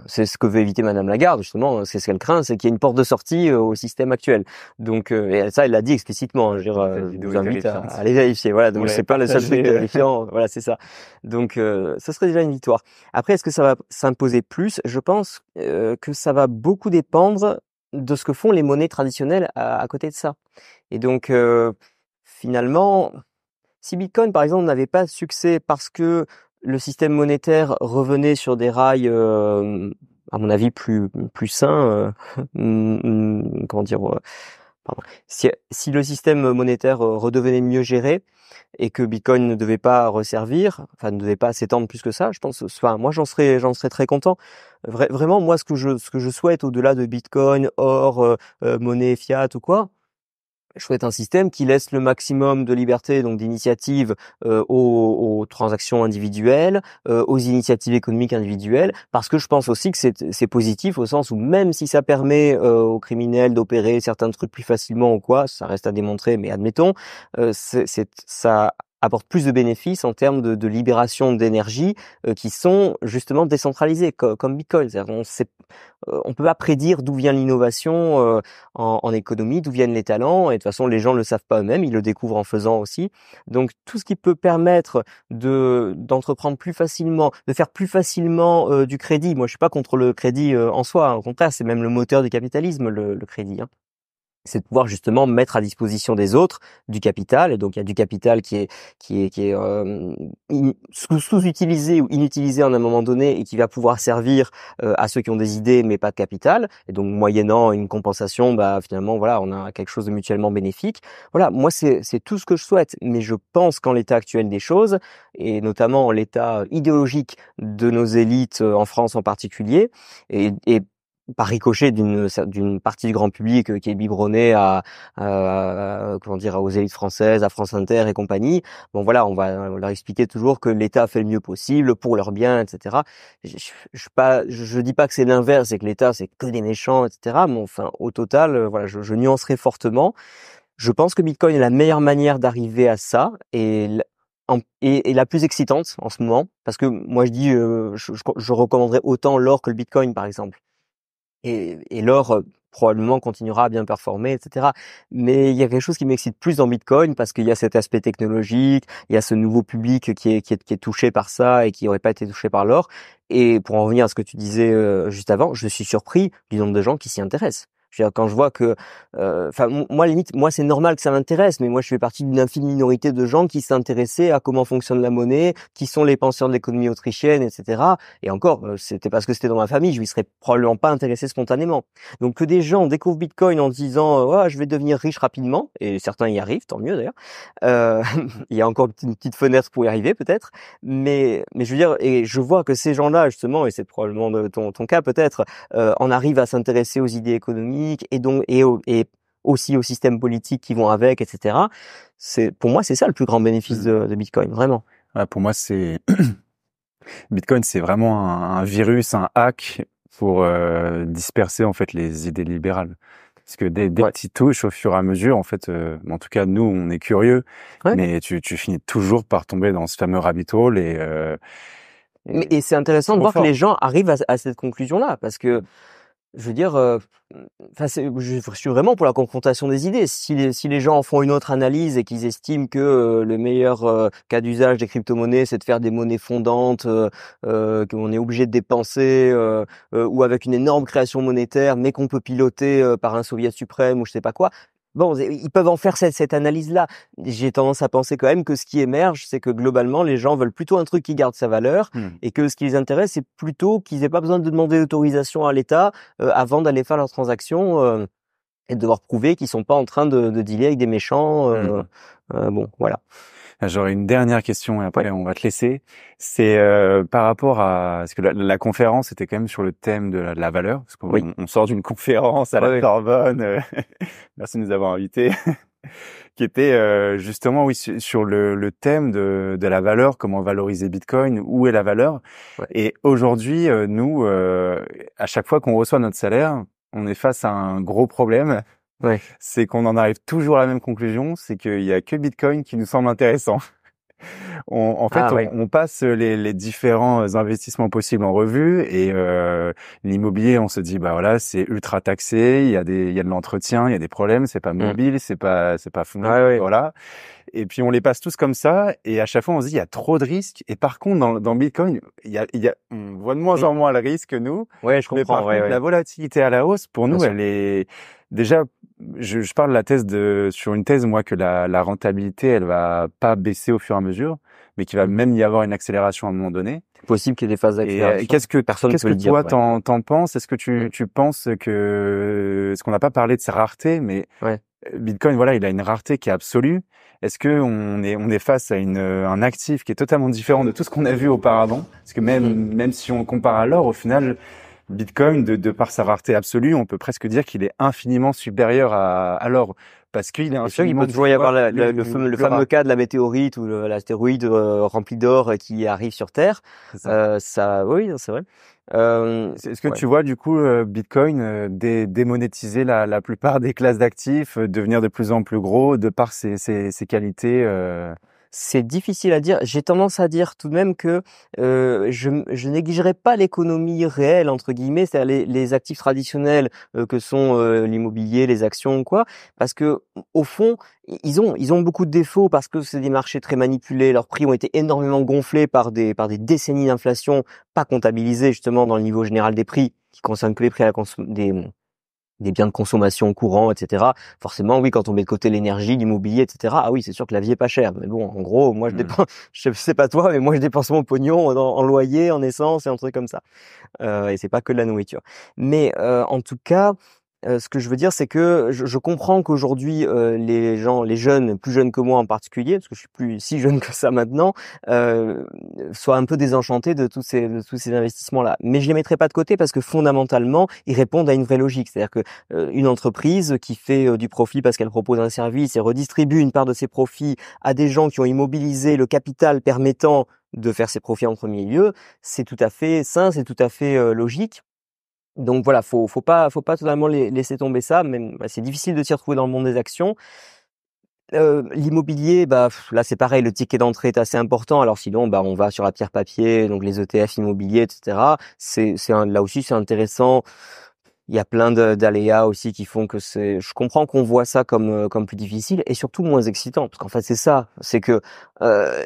C'est ce que veut éviter Madame Lagarde, justement. Hein, c'est ce qu'elle craint, c'est qu'il y ait une porte de sortie euh, au système actuel. Donc, et ça, elle l'a dit explicitement. Hein, je, veux dire, vous à, aller vérifier. Voilà. Donc, c'est pas le seul truc vérifiant. voilà, c'est ça. Donc, ce serait déjà une victoire. Après, est-ce que ça va s'imposer plus Je pense que ça va beaucoup dépendre de ce que font les monnaies traditionnelles à, à côté de ça. Et donc, finalement, si Bitcoin, par exemple, n'avait pas de succès parce que le système monétaire revenait sur des rails, euh, à mon avis, plus plus sains, euh, mm, mm, comment dire, euh, Si, si, le système monétaire redevenait mieux géré et que Bitcoin ne devait pas resservir, enfin ne devait pas s'étendre plus que ça, je pense. moi, j'en serais, j'en serais très content. vraiment, moi, ce que je, ce que je souhaite au-delà de Bitcoin, or, monnaie fiat ou quoi, je souhaite un système qui laisse le maximum de liberté, donc d'initiative euh, aux, aux, transactions individuelles, euh, aux initiatives économiques individuelles, parce que je pense aussi que c'est positif au sens où même si ça permet euh, aux criminels d'opérer certains trucs plus facilement ou quoi, ça reste à démontrer, mais admettons, c'est ça apporte plus de bénéfices en termes de, de libération d'énergie euh, qui sont justement décentralisés comme Bitcoin. On ne euh, on peut pas prédire d'où vient l'innovation euh, en, en, économie, d'où viennent les talents. Et de toute façon, les gens le savent pas eux-mêmes, ils le découvrent en faisant aussi. Donc tout ce qui peut permettre de d'entreprendre plus facilement, de faire plus facilement du crédit. Moi, je suis pas contre le crédit en soi. Hein, au contraire, c'est même le moteur du capitalisme, le, le crédit. Hein c'est de pouvoir justement mettre à disposition des autres du capital et donc il y a du capital qui est qui est est euh, sous-utilisé ou inutilisé en un moment donné et qui va pouvoir servir euh, à ceux qui ont des idées mais pas de capital et donc moyennant une compensation bah finalement voilà on a quelque chose de mutuellement bénéfique voilà moi c'est tout ce que je souhaite mais je pense qu'en l'état actuel des choses et notamment l'état idéologique de nos élites euh, en France en particulier et, et par ricochet d'une d'une partie du grand public euh, qui est biberonné à, comment dire aux élites françaises, à France Inter et compagnie. Bon voilà, on va leur expliquer toujours que l'État fait le mieux possible pour leur bien, etc. Je, je, pas, je, dis pas que c'est l'inverse, c'est que l'État c'est que des méchants, etc. Mais enfin, au total, euh, voilà, je, nuancerai fortement. Je pense que Bitcoin est la meilleure manière d'arriver à ça et et, la plus excitante en ce moment, parce que moi je dis, euh, je recommanderais autant l'or que le Bitcoin par exemple et, l'or probablement continuera à bien performer, etc. Mais il y a quelque chose qui m'excite plus dans Bitcoin parce qu'il y a cet aspect technologique, il y a ce nouveau public qui est, qui est, qui est touché par ça et qui n'aurait pas été touché par l'or. Et pour en revenir à ce que tu disais juste avant, je suis surpris du nombre de gens qui s'y intéressent quand je vois que, euh, enfin, moi limite, moi c'est normal que ça m'intéresse, mais moi je fais partie d'une infime minorité de gens qui s'intéressaient à comment fonctionne la monnaie, qui sont les penseurs de l'économie autrichienne, etc. Et encore, euh, c'était parce que c'était dans ma famille, je lui serais probablement pas intéressé spontanément. Donc que des gens découvrent Bitcoin en disant, euh, «Ah, je vais devenir riche rapidement, et certains y arrivent, tant mieux d'ailleurs. Euh, il y a encore une petite fenêtre pour y arriver peut-être, mais mais je veux dire, et je vois que ces gens-là justement, et c'est probablement ton, ton cas peut-être, euh, en arrivent à s'intéresser aux idées économiques et donc et, et aussi au système politique qui vont avec, etc. C'est pour moi c'est ça le plus grand bénéfice mm. de, Bitcoin, vraiment. pour moi c'est Bitcoin, c'est vraiment un, virus, un hack pour euh, disperser en fait les idées libérales. Parce que des, des touches au fur et à mesure, en fait, euh, en tout cas nous, on est curieux, mais tu, tu, finis toujours par tomber dans ce fameux rabbit hole et euh, et, c'est intéressant de voir que les gens arrivent à cette conclusion-là, parce que je veux dire, euh, enfin, je, suis vraiment pour la confrontation des idées. Si les, si les gens font une autre analyse et qu'ils estiment que euh, le meilleur euh, cas d'usage des crypto-monnaies, c'est de faire des monnaies fondantes, qu'on est obligé de dépenser, ou avec une énorme création monétaire, mais qu'on peut piloter par un soviet suprême ou je sais pas quoi, Bon, ils peuvent en faire cette, analyse-là. J'ai tendance à penser quand même que ce qui émerge, c'est que globalement, les gens veulent plutôt un truc qui garde sa valeur hmm. et que ce qui les intéresse, c'est plutôt qu'ils n'aient pas besoin de demander l'autorisation à l'État euh, avant d'aller faire leur transaction euh, et de devoir prouver qu'ils sont pas en train de, de dealer avec des méchants. Hmm. Euh, bon, voilà. J'aurais une dernière question et après on va te laisser. C'est euh, par rapport à parce que la, conférence était quand même sur le thème de la, valeur. oui. on sort d'une conférence à la carbone. Euh, merci de nous avoir invités. qui était euh, justement oui sur le, thème de, la valeur, comment valoriser Bitcoin, où est la valeur. Et aujourd'hui, euh, nous, à chaque fois qu'on reçoit notre salaire, on est face à un gros problème ouais. c'est qu'on en arrive toujours à la même conclusion, c'est qu'il y a que Bitcoin qui nous semble intéressant. On, en fait, ah on, passe les, les, différents euh, investissements possibles en revue et euh, l'immobilier, on se dit bah voilà, c'est ultra taxé, il y a des, il y a de l'entretien, il y a des problèmes, c'est pas mm. mobile, c'est pas, c'est pas fun, voilà. Et puis on les passe tous comme ça et à chaque fois on se dit il y a trop de risques. Et par contre, dans, dans Bitcoin, il y a, il y a, on voit de moins mm. en moins le risque nous. Ouais, je Mais Par contre, la volatilité à la hausse pour nous, elle est déjà je, parle la thèse de, sur une thèse, moi, que la, rentabilité, elle va pas baisser au fur et à mesure, mais qu'il va mm. même y avoir une accélération à un moment donné. possible qu'il y ait des phases euh, d'accélération. qu'est-ce que, Personne toi, t'en, penses? Est-ce que tu, mm. tu penses que, ce qu'on n'a pas parlé de sa rareté, mais euh, Bitcoin, voilà, il a une rareté qui est absolue. Est-ce que on est, on est face à une, euh, un actif qui est totalement différent de tout ce qu'on a vu auparavant Parce que même, mm. même si on compare à l'or, au final, Bitcoin, de, par sa rareté absolue, on peut presque dire qu'il est infiniment supérieur à, l'or. Parce qu'il est infiniment... Il peut toujours y avoir le, fameux, cas de la météorite ou l'astéroïde euh, rempli d'or qui arrive sur Terre. Euh, oui, c'est vrai. Euh, est-ce que tu vois du coup Bitcoin démonétiser la, plupart des classes d'actifs, devenir de plus en plus gros de par ses qualités c'est difficile à dire. J'ai tendance à dire tout de même que euh, je, je, négligerai pas l'économie réelle entre guillemets, c'est-à-dire les, actifs traditionnels euh, que sont euh, l'immobilier, les actions ou quoi, parce que au fond ils ont ils ont beaucoup de défauts parce que c'est des marchés très manipulés, leurs prix ont été énormément gonflés par des par des décennies d'inflation pas comptabilisées justement dans le niveau général des prix qui concerne que les prix à la des des biens de consommation courant, etc. Forcément, oui, quand on met de côté l'énergie, l'immobilier, etc. Ah oui, c'est sûr que la vie est pas chère. Mais bon, en gros, moi je mmh. dépense, je sais pas toi, mais moi je dépense mon pognon en, loyer, en essence et en trucs comme ça. Euh, et c'est pas que de la nourriture. Mais euh, en tout cas, euh, ce que je veux dire, c'est que je, comprends qu'aujourd'hui euh, les gens, les jeunes, plus jeunes que moi en particulier, parce que je suis plus si jeune que ça maintenant, euh, soient un peu désenchantés de tous ces, tous ces investissements-là. Mais je les mettrai pas de côté parce que fondamentalement, ils répondent à une vraie logique, c'est-à-dire que une entreprise qui fait du profit parce qu'elle propose un service et redistribue une part de ses profits à des gens qui ont immobilisé le capital permettant de faire ses profits en premier lieu, c'est tout à fait sain, c'est tout à fait logique. Donc voilà, faut faut pas faut pas totalement laisser tomber ça. Même bah, c'est difficile de s'y retrouver dans le monde des actions. Euh, l'immobilier, bah là c'est pareil, le ticket d'entrée est assez important. Alors sinon, bah on va sur la pierre papier, donc les ETF immobiliers, etc. C'est c'est là aussi c'est intéressant. Il y a plein d'aléas aussi qui font que c'est. Je comprends qu'on voit ça comme euh, comme plus difficile et surtout moins excitant parce qu'en fait c'est ça, c'est que euh,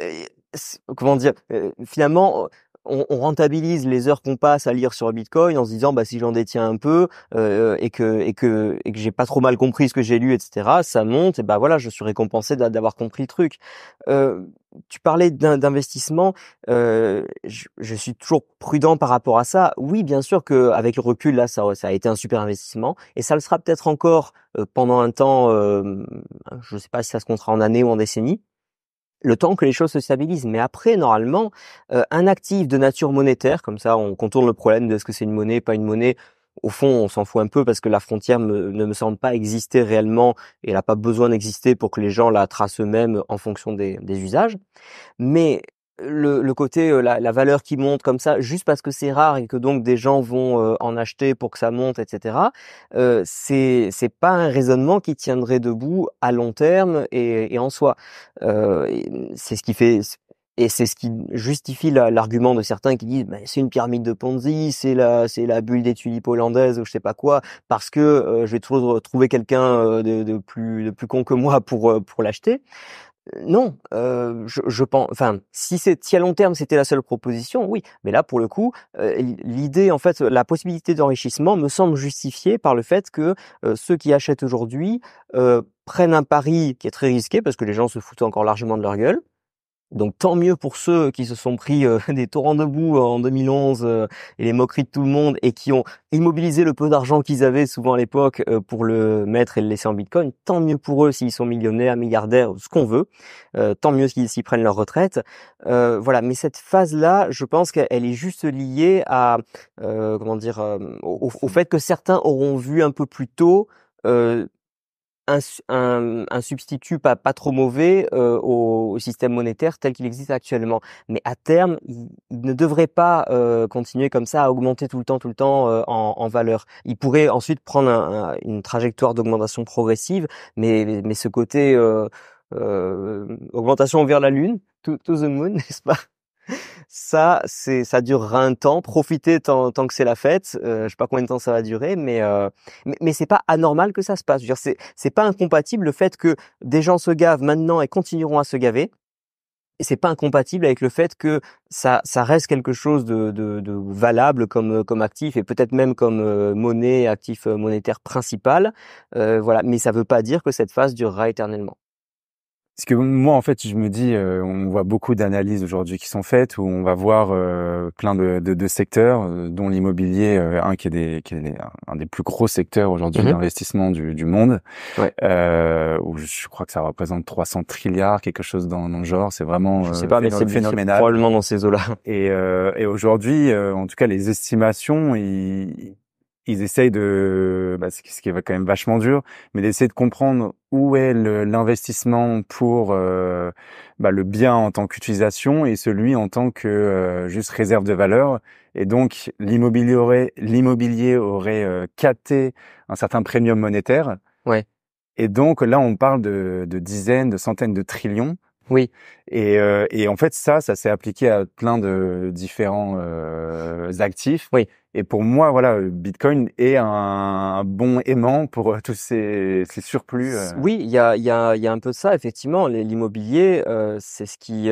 comment dire, euh, finalement on, rentabilise les heures qu'on passe à lire sur Bitcoin en se disant bah si j'en détiens un peu euh, et que et que et que j'ai pas trop mal compris ce que j'ai lu etc ça monte et bah voilà je suis récompensé d'avoir compris le truc. Euh, tu parlais d'investissement, euh, je, suis toujours prudent par rapport à ça. Oui, bien sûr que avec le recul là, ça, a été un super investissement et ça le sera peut-être encore pendant un temps. je ne sais pas si ça se comptera en année ou en décennie le temps que les choses se stabilisent. Mais après, normalement, euh, un actif de nature monétaire, comme ça, on contourne le problème de est-ce que c'est une monnaie, pas une monnaie. Au fond, on s'en fout un peu parce que la frontière ne me semble pas exister réellement et elle n'a pas besoin d'exister pour que les gens la tracent eux-mêmes en fonction des, des usages. Mais le, côté euh, la, valeur qui monte comme ça juste parce que c'est rare et que donc des gens vont euh, en acheter pour que ça monte etc euh, c'est c'est pas un raisonnement qui tiendrait debout à long terme et, en soi euh, c'est ce qui fait et c'est ce qui justifie l'argument de certains qui disent bah, c'est une pyramide de Ponzi, c'est la c'est la bulle des tulipes hollandaises ou je sais pas quoi parce que je vais toujours trouver quelqu'un de, de, plus de plus con que moi pour pour l'acheter non, euh, je, pense. Enfin, si c'est si à long terme c'était la seule proposition, oui. Mais là, pour le coup, euh, l'idée, en fait, la possibilité d'enrichissement me semble justifiée par le fait que euh, ceux qui achètent aujourd'hui prennent un pari qui est très risqué parce que les gens se foutent encore largement de leur gueule. Donc tant mieux pour ceux qui se sont pris euh, des torrents de debout euh, en 2011 euh, et les moqueries de tout le monde et qui ont immobilisé le peu d'argent qu'ils avaient souvent à l'époque pour le mettre et le laisser en Bitcoin. Tant mieux pour eux s'ils sont millionnaires, milliardaires, ce qu'on veut. tant mieux s'ils s'y prennent leur retraite. voilà, mais cette phase-là, je pense qu'elle est juste liée à comment dire au, fait que certains auront vu un peu plus tôt euh, un, substitut pas, pas trop mauvais euh, au, système monétaire tel qu'il existe actuellement. Mais à terme, il, ne devrait pas euh, continuer comme ça à augmenter tout le temps, tout le temps euh, en, valeur. Il pourrait ensuite prendre une trajectoire d'augmentation progressive, mais, mais ce côté augmentation vers la lune, to the moon, n'est-ce pas ça, c'est, ça durera un temps. Profitez tant, que c'est la fête. Euh, je sais pas combien de temps ça va durer, mais euh, mais, c'est pas anormal que ça se passe. Je c'est, pas incompatible le fait que des gens se gavent maintenant et continueront à se gaver. Et c'est pas incompatible avec le fait que ça, ça reste quelque chose de, valable comme, comme actif et peut-être même comme euh, monnaie, actif euh, monétaire principal. voilà, mais ça veut pas dire que cette phase durera éternellement. Parce que moi, en fait, je me dis, euh, on voit beaucoup d'analyses aujourd'hui qui sont faites, où on va voir euh, plein de, de, de secteurs, euh, dont l'immobilier, un qui est, des, qui est un des plus gros secteurs aujourd'hui mhm. d'investissement du, du, monde, où je crois que ça représente 300 trilliards, quelque chose dans, dans le genre. C'est vraiment je sais pas, mais c'est phénoménal. probablement dans ces eaux-là. Et, et aujourd'hui, en tout cas, les estimations, ils ils essayent de, bah, ce qui est quand même vachement dur, mais d'essayer de comprendre où est l'investissement pour euh, bah, le bien en tant qu'utilisation et celui en tant que euh, juste réserve de valeur. Et donc l'immobilier aurait, l'immobilier aurait euh, un certain premium monétaire. Ouais. Et donc là, on parle de, de dizaines, de centaines de trillions. Oui, et, euh, et en fait ça, ça s'est appliqué à plein de différents euh, actifs. Oui. Et pour moi, voilà, Bitcoin est un, bon aimant pour euh, tous ces, ces surplus. Oui, il y a, y, a, y a un peu ça, effectivement. L'immobilier, c'est ce qui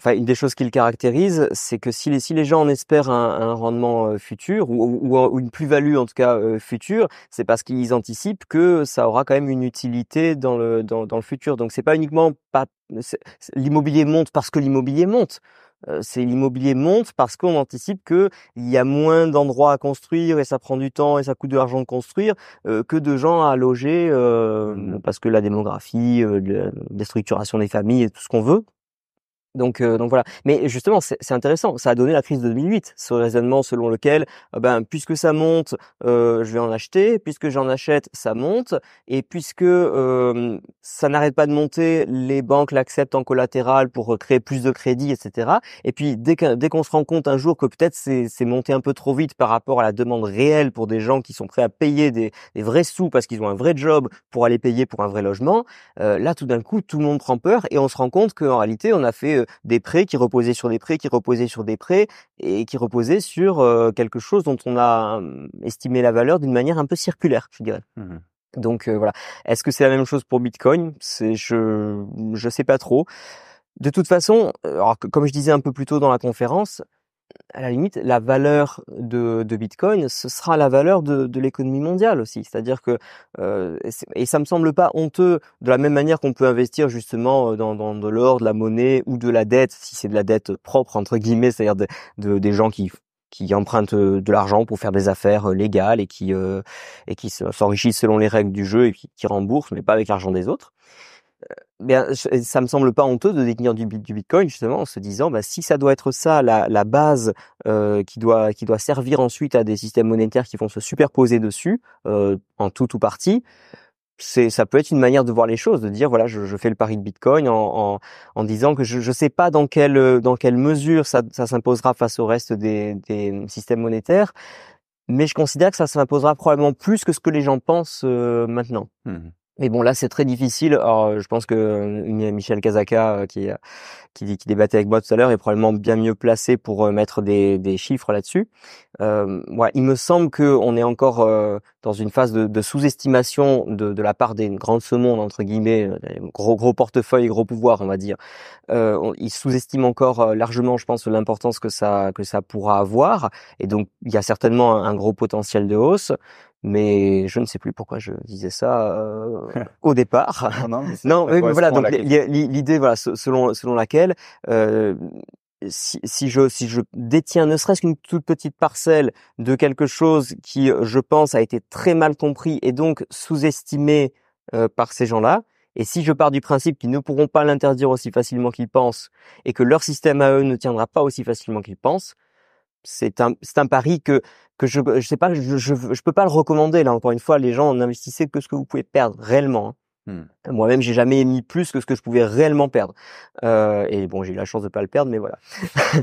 enfin une des choses qui le caractérise, c'est que si les, si les gens en espèrent un, rendement euh, futur ou, une plus-value en tout cas euh, future, c'est parce qu'ils anticipent que ça aura quand même une utilité dans le dans, le futur. Donc c'est pas uniquement pas l'immobilier monte parce que l'immobilier monte euh, c'est l'immobilier monte parce qu'on anticipe que il y a moins d'endroits à construire et ça prend du temps et ça coûte de l'argent de construire que de gens à loger mmh. parce que la démographie, la déstructuration des familles et tout ce qu'on veut. Donc, euh, donc voilà. Mais justement, c'est intéressant. Ça a donné la crise de 2008, ce raisonnement selon lequel, euh, ben, puisque ça monte, euh, je vais en acheter. Puisque j'en achète, ça monte. Et puisque ça n'arrête pas de monter, les banques l'acceptent en collatéral pour créer plus de crédit, etc. Et puis, dès qu'on se rend compte un jour que peut-être c'est monté un peu trop vite par rapport à la demande réelle pour des gens qui sont prêts à payer des, des vrais sous parce qu'ils ont un vrai job pour aller payer pour un vrai logement, là, tout d'un coup, tout le monde prend peur et on se rend compte qu'en réalité, on a fait des prêts qui reposaient sur des prêts qui reposaient sur des prêts et qui reposaient sur euh, quelque chose dont on a hum, estimé la valeur d'une manière un peu circulaire, je dirais. Mmh Donc euh, voilà. Est-ce que c'est la même chose pour Bitcoin je je sais pas trop. De toute façon, euh, comme je disais un peu plus tôt dans la conférence, à la limite, la valeur de, Bitcoin, ce sera la valeur de, l'économie mondiale aussi. C'est-à-dire que, euh, et ça me semble pas honteux, de la même manière qu'on peut investir justement euh, dans, de l'or, de la monnaie ou de la dette, si c'est de la dette propre, entre guillemets, c'est-à-dire des gens qui empruntent euh, de l'argent pour faire des affaires légales et qui et qui s'enrichissent selon les règles du jeu et qui, qui remboursent mais pas avec l'argent des autres bien, ça me semble pas honteux de définir du, du Bitcoin justement en se disant, bah, si ça doit être ça la, base euh, qui doit qui doit servir ensuite à des systèmes monétaires qui vont se superposer dessus euh, en tout ou partie, c'est ça peut être une manière de voir les choses, de dire voilà je, fais le pari de Bitcoin en, disant que je ne sais pas dans quelle dans quelle mesure ça, s'imposera face au reste des, systèmes monétaires, mais je considère que ça s'imposera probablement plus que ce que les gens pensent euh, maintenant. Mmh mais bon, là, c'est très difficile. Alors, euh, je pense que euh, Michel Kazaka, euh, qui, qui, qui débattait avec moi tout à l'heure, est probablement bien mieux placé pour mettre des, chiffres là-dessus. Euh, il me semble qu'on est encore dans une phase de, de sous-estimation de, la part des grandes semons », entre guillemets, gros, gros portefeuille, gros pouvoir, on va dire. Euh, ils sous-estiment encore largement, je pense, l'importance que ça, que ça pourra avoir. Et donc, il y a certainement un gros potentiel de hausse mais je ne sais plus pourquoi je disais ça euh, au départ. Non, non, mais, voilà. Donc l'idée, voilà, selon selon laquelle euh, si, si, je si je détiens ne serait-ce qu'une toute petite parcelle de quelque chose qui, je pense, a été très mal compris et donc sous-estimé euh, par ces gens-là, et si je pars du principe qu'ils ne pourront pas l'interdire aussi facilement qu'ils pensent et que leur système à eux ne tiendra pas aussi facilement qu'ils pensent, c'est un c'est un pari que que je je sais pas je, je, peux pas le recommander là encore une fois les gens n'investissez que ce que vous pouvez perdre réellement hein. mmh. moi-même j'ai jamais mis plus que ce que je pouvais réellement perdre euh, et bon j'ai eu la chance de pas le perdre mais voilà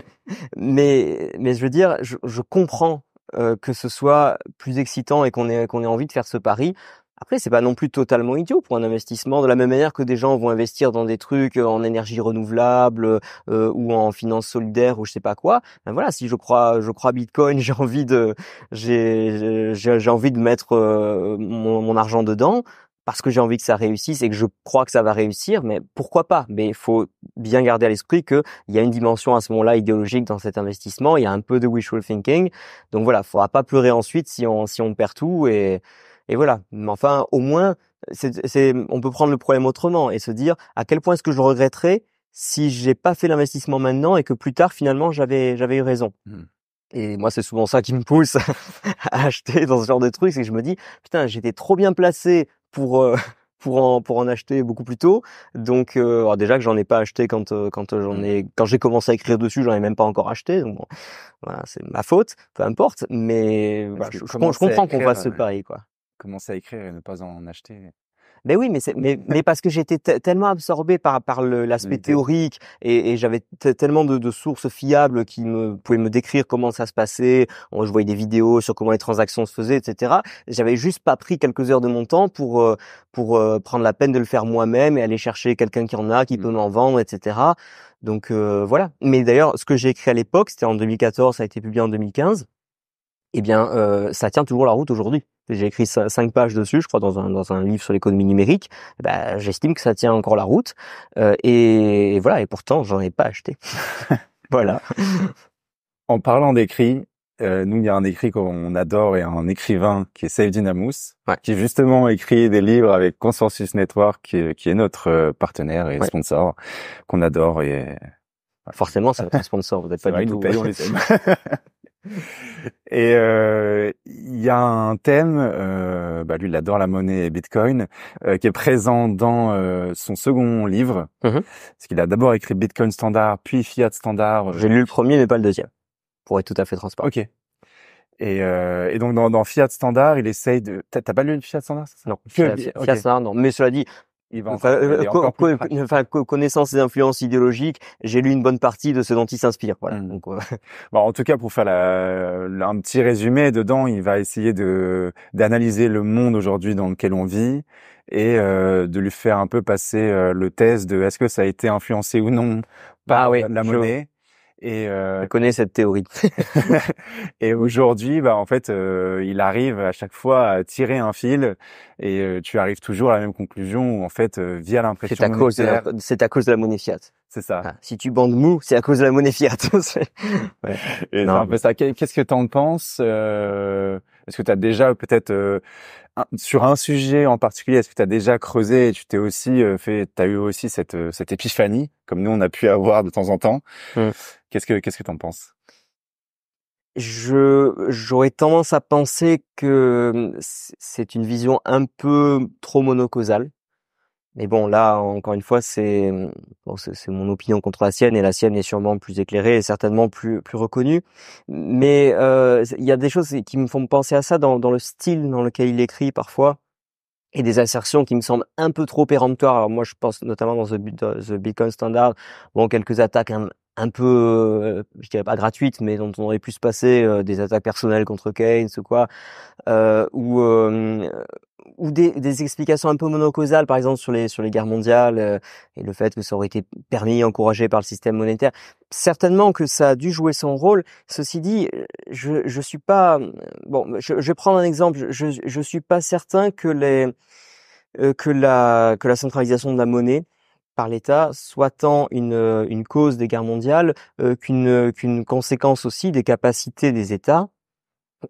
mais mais je veux dire je, je comprends euh, que ce soit plus excitant et qu'on ait qu'on ait envie de faire ce pari après, c'est pas non plus totalement idiot pour un investissement, de la même manière que des gens vont investir dans des trucs euh, en énergie renouvelable euh, euh, ou en finance solidaire ou je sais pas quoi. Ben voilà, si je crois, je crois Bitcoin, j'ai envie de, j'ai, j'ai envie de mettre mon, mon argent dedans parce que j'ai envie que ça réussisse et que je crois que ça va réussir, mais pourquoi pas Mais il faut bien garder à l'esprit qu'il y a une dimension à ce moment-là idéologique dans cet investissement, il y a un peu de wishful thinking. Donc voilà, il faudra pas pleurer ensuite si on, si on perd tout et, et voilà. Mais enfin, au moins, c'est, on peut prendre le problème autrement et se dire à quel point est-ce que je regretterais si j'ai pas fait l'investissement maintenant et que plus tard finalement j'avais j'avais eu raison. Hmm. Et moi, c'est souvent ça qui me pousse à acheter dans ce genre de trucs, c'est que je me dis putain, j'étais trop bien placé pour euh, pour en pour en acheter beaucoup plus tôt. Donc euh, déjà que j'en ai pas acheté quand euh, quand j'en hmm. ai quand j'ai commencé à écrire dessus, j'en ai même pas encore acheté. Donc bon, voilà, c'est ma faute, peu importe. Mais je, comprends qu'on fasse ce euh, pari quoi commencer à écrire et ne pas en acheter. Mais oui, mais, mais, mais parce que j'étais tellement absorbé par, par l'aspect théorique et, et j'avais tellement de, de, sources fiables qui me pouvaient me décrire comment ça se passait. je voyais des vidéos sur comment les transactions se faisaient, etc. J'avais juste pas pris quelques heures de mon temps pour euh, pour euh, prendre la peine de le faire moi-même et aller chercher quelqu'un qui en a, qui peut mmh. m'en vendre, etc. Donc euh, voilà. Mais d'ailleurs, ce que j'ai écrit à l'époque, c'était en 2014, ça a été publié en 2015 eh bien, euh, ça tient toujours la route aujourd'hui. J'ai écrit cinq pages dessus, je crois, dans un, dans un livre sur l'économie numérique. Bah, j'estime que ça tient encore la route. Euh, et, voilà, et pourtant, j'en ai pas acheté. voilà. En parlant d'écrit, euh, nous, il y a un écrit qu'on adore et un écrivain qui est Save Dinamous, ouais. qui justement écrit des livres avec Consensus Network, qui, est notre partenaire et sponsor, qu'on adore. et Forcément, c'est un sponsor, vous n'êtes pas du tout... Et euh, il y a un thème, euh, bah lui il adore la monnaie Bitcoin, euh, qui est présent dans euh, son second livre, mm-hmm. parce qu'il a d'abord écrit Bitcoin standard, puis Fiat standard. J'ai lu le premier mais pas le deuxième, pour être tout à fait transparent. Ok. Et, et donc dans, dans, Fiat standard, il essaye de. T'as pas lu Fiat standard Non. Fiat, standard non. Mais cela dit, va enfin, encore ses euh, connaissance influences idéologiques, j'ai lu une bonne partie de ce dont il s'inspire. Voilà. Mmh. Donc, euh, en tout cas, pour faire la, un petit résumé, dedans, il va essayer de d'analyser le monde aujourd'hui dans lequel on vit et euh, de lui faire un peu passer le test de est-ce que ça a été influencé ou non par ah la monnaie. Et euh, je connais cette théorie. et aujourd'hui, bah en fait, euh, il arrive à chaque fois à tirer un fil et euh, tu arrives toujours à la même conclusion où en fait, euh, via l'impression c'est à cause c'est à cause de la monnaie fiat. C'est ça. Ah, si tu bandes mou, c'est à cause de la monnaie fiat. un peu ça. Qu'est-ce que tu en penses Est-ce que tu as déjà peut-être sur un sujet en particulier, est-ce que tu as déjà creusé et tu t'es aussi euh, fait, tu as eu aussi cette, euh, cette épiphanie, comme nous on a pu avoir de temps en temps. Mmh. Qu'est-ce que qu'est-ce que t'en penses Je j'aurais tendance à penser que hum, c'est une vision un peu trop monocausale. Mais bon, là, encore une fois, c'est c'est mon opinion contre la sienne, et la sienne est sûrement plus éclairée et certainement plus plus reconnue. Mais euh, il y a des choses qui me font penser à ça dans, dans le style dans lequel il écrit parfois, et des assertions qui me semblent un peu trop péremptoires. Alors moi, je pense notamment dans The, Bitcoin Standard, bon, quelques attaques un, peu, euh, je dirais pas gratuites, mais dont on aurait pu se passer, euh, des attaques personnelles contre Keynes ou quoi, euh, ou ou des, des, explications un peu monocausales, par exemple sur les sur les guerres mondiales euh, et le fait que ça aurait été permis, encouragé par le système monétaire. Certainement que ça a dû jouer son rôle. Ceci dit, euh, je je suis pas euh, bon. Je, je vais prendre un exemple. Je je suis pas certain que les que la que la centralisation de la monnaie par l'État soit tant une, une cause des guerres mondiales qu'une qu'une conséquence aussi des capacités des États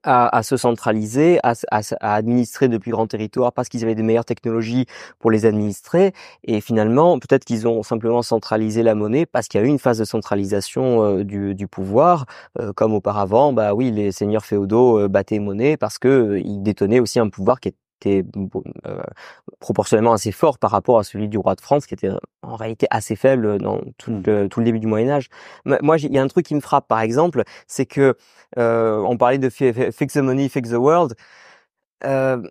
à, se centraliser, à, administrer de plus grands territoires parce qu'ils avaient des meilleures technologies pour les administrer. Et finalement, peut-être qu'ils ont simplement centralisé la monnaie parce qu'il y a eu une phase de centralisation euh, du, pouvoir, euh, comme auparavant. Bah oui, les seigneurs féodaux euh, battaient monnaie parce que ils détenaient aussi un pouvoir qui est était euh, proportionnellement assez fort par rapport à celui du roi de France, qui était en réalité assez faible dans tout hmm. le, début du Moyen Âge. Moi, il y a un truc qui me frappe, par exemple, c'est que euh, on parlait de fix the money, fix the world. Euh,